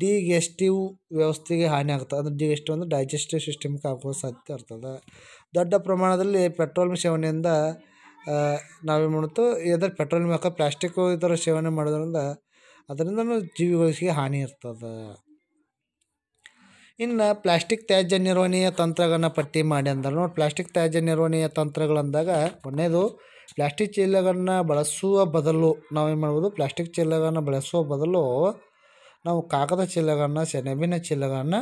ಡಿಗೆಸ್ಟಿವ್ ವ್ಯವಸ್ಥೆಗೆ ಹಾನಿ ಆಗ್ತದೆ ಅಂದರೆ ಡಿಗೆಸ್ಟಿವ್ ಅಂದರೆ ಡೈಜೆಸ್ಟಿವ್ ಸಿಸ್ಟಮ್ಗೆ ಹಾಕೋ ಸಾಧ್ಯತೆ ಇರ್ತದೆ ದೊಡ್ಡ ಪ್ರಮಾಣದಲ್ಲಿ ಪೆಟ್ರೋಲ್ ಸೇವನೆಯಿಂದ ನಾವೇನು ಮಾಡ್ತು ಇದರ ಪೆಟ್ರೋಲ್ ಹಾಕೋ ಪ್ಲಾಸ್ಟಿಕ್ ಇದರ ಸೇವನೆ ಮಾಡೋದ್ರಿಂದ ಅದರಿಂದ ಜೀವಿಗಳಿಗೆ ಹಾನಿ ಇರ್ತದೆ ಇನ್ನು ಪ್ಲಾಸ್ಟಿಕ್ ತ್ಯಾಜ್ಯ ನಿರ್ವಹಣೆಯ ತಂತ್ರಗಳನ್ನ ಪಟ್ಟಿ ಮಾಡಿ ಅಂದ್ರೆ ನೋಡಿ ಪ್ಲಾಸ್ಟಿಕ್ ತ್ಯಾಜ್ಯ ನಿರ್ವಹಣೆಯ ತಂತ್ರಗಳಂದಾಗ ಒಂದೇದು ಪ್ಲಾಸ್ಟಿಕ್ ಚೀಲಗಳನ್ನು ಬಳಸುವ ಬದಲು ನಾವೇನು ಮಾಡ್ಬೋದು ಪ್ಲಾಸ್ಟಿಕ್ ಚೀಲಗಳನ್ನು ಬಳಸುವ ಬದಲು ನಾವು ಕಾಗದ ಚೀಲಗಳನ್ನ ಸೆಣಬಿನ ಚೀಲಗಳನ್ನು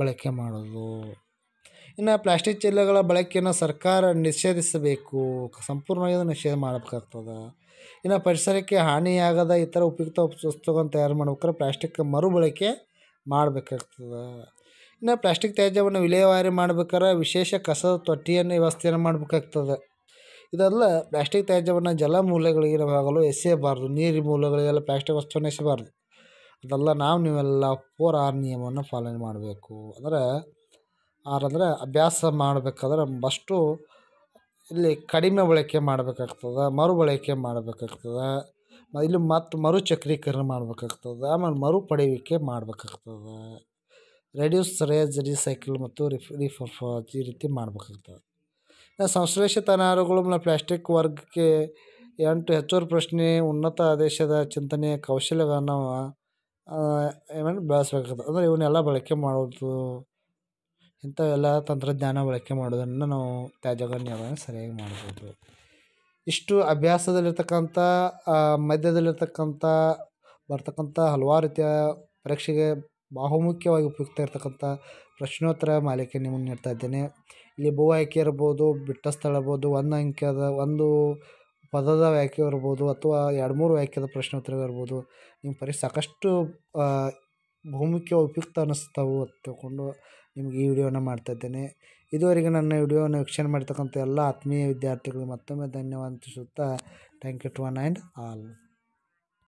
ಬಳಕೆ ಮಾಡೋದು ಇನ್ನು ಪ್ಲಾಸ್ಟಿಕ್ ಚೀಲಗಳ ಬಳಕೆಯನ್ನು ಸರ್ಕಾರ ನಿಷೇಧಿಸಬೇಕು ಸಂಪೂರ್ಣವಾಗಿ ಅದನ್ನು ನಿಷೇಧ ಮಾಡಬೇಕಾಗ್ತದೆ ಇನ್ನು ಪರಿಸರಕ್ಕೆ ಹಾನಿಯಾಗದ ಈ ಥರ ಉಪಯುಕ್ತ ವಸ್ತುಗಳನ್ನು ತಯಾರು ಮಾಡ್ಬೇಕಾದ್ರೆ ಪ್ಲಾಸ್ಟಿಕ್ ಬಳಕೆ ಮಾಡಬೇಕಾಗ್ತದೆ ಇನ್ನು ಪ್ಲಾಸ್ಟಿಕ್ ತ್ಯಾಜ್ಯವನ್ನು ವಿಲೇವಾರಿ ಮಾಡ್ಬೇಕಾದ್ರೆ ವಿಶೇಷ ಕಸದ ತೊಟ್ಟಿಯನ್ನು ವ್ಯವಸ್ಥೆಯನ್ನು ಮಾಡಬೇಕಾಗ್ತದೆ ಇದೆಲ್ಲ ಪ್ಲಾಸ್ಟಿಕ್ ತ್ಯಾಜ್ಯವನ್ನು ಜಲಮೂಲಗಳಿಗೆ ಆಗಲು ಎಸೆಯಬಾರ್ದು ನೀರಿನ ಮೂಲಗಳಿಗೆಲ್ಲ ಪ್ಲಾಸ್ಟಿಕ್ ವಸ್ತುವನ್ನು ಎಸೆಬಾರ್ದು ಅದೆಲ್ಲ ನಾವು ನೀವೆಲ್ಲ ಪೋರ್ ಆರ್ ನಿಯಮವನ್ನು ಪಾಲನೆ ಮಾಡಬೇಕು ಅಂದ್ರೆ ಆರ್ ಅಭ್ಯಾಸ ಮಾಡಬೇಕಾದ್ರೆ ಬಸ್ಟು ಇಲ್ಲಿ ಕಡಿಮೆ ಬಳಕೆ ಮಾಡಬೇಕಾಗ್ತದೆ ಮರುಬಳಕೆ ಮಾಡಬೇಕಾಗ್ತದೆ ಇಲ್ಲಿ ಮತ್ತು ಮರುಚಕ್ರೀಕರಣ ಮಾಡಬೇಕಾಗ್ತದೆ ಆಮೇಲೆ ಮರು ಪಡೆಯುವಿಕೆ ಮಾಡಬೇಕಾಗ್ತದೆ ರೆಡ್ಯೂಸ್ ರೇಜ್ ರೀಸೈಕಲ್ ಮತ್ತು ರಿಫ್ ಈ ರೀತಿ ಮಾಡಬೇಕಾಗ್ತದೆ ಸಂಶ್ಲೇಷಿತ ನಾರುಗಳು ಪ್ಲಾಸ್ಟಿಕ್ ವರ್ಗಕ್ಕೆ ಎಂಟು ಹೆಚ್ಚುವರಿ ಪ್ರಶ್ನೆ ಉನ್ನತ ಆದೇಶದ ಚಿಂತನೆ ಕೌಶಲ್ಯಗಳನ್ನು ಏನು ಬೆಳೆಸ್ಬೇಕಾಗ್ತದೆ ಅಂದರೆ ಇವನ್ನೆಲ್ಲ ಬಳಕೆ ಮಾಡೋದು ಇಂಥವೆಲ್ಲ ತಂತ್ರಜ್ಞಾನ ಬಳಕೆ ಮಾಡೋದನ್ನು ನಾವು ತ್ಯಾಜ್ಯಗಳ ಸರಿಯಾಗಿ ಮಾಡ್ಬೋದು ಇಷ್ಟು ಅಭ್ಯಾಸದಲ್ಲಿರ್ತಕ್ಕಂಥ ಮಧ್ಯದಲ್ಲಿರ್ತಕ್ಕಂಥ ಬರ್ತಕ್ಕಂಥ ಹಲವಾರು ರೀತಿಯ ಪರೀಕ್ಷೆಗೆ ಬಹುಮುಖ್ಯವಾಗಿ ಉಪಯುಕ್ತ ಇರತಕ್ಕಂಥ ಪ್ರಶ್ನೋತ್ತರ ಮಾಲಿಕೆ ನಿಮ್ಮನ್ನು ನೀಡ್ತಾ ಇದ್ದೇನೆ ಇಲ್ಲಿ ಭೂ ಆಯ್ಕೆ ಇರ್ಬೋದು ಬಿಟ್ಟ ಸ್ಥಳ ಇರ್ಬೋದು ಒಂದು ಅಂಕದ ಒಂದು ಪದದ ವ್ಯಾಖ್ಯೆ ಇರ್ಬೋದು ಅಥವಾ ಎರಡು ಮೂರು ವಾಕ್ಯದ ಪ್ರಶ್ನೋತ್ತರ ಇರ್ಬೋದು ನಿಮ್ಮ ಪರಿ ಸಾಕಷ್ಟು ಭೂಮಿಕೆ ಉಪಯುಕ್ತ ಅನ್ನಿಸ್ತಾವು ಅಂತ ತಿಳ್ಕೊಂಡು ನಿಮ್ಗೆ ಈ ವಿಡಿಯೋನ ಮಾಡ್ತಾ ಇದ್ದೇನೆ ಇದುವರೆಗೆ ನನ್ನ ವಿಡಿಯೋನ ವೀಕ್ಷಣೆ ಮಾಡ್ತಕ್ಕಂಥ ಎಲ್ಲ ಆತ್ಮೀಯ ವಿದ್ಯಾರ್ಥಿಗಳಿಗೆ ಮತ್ತೊಮ್ಮೆ ಧನ್ಯವಾದ ತಿಳಿಸುತ್ತಾ thank you to one and all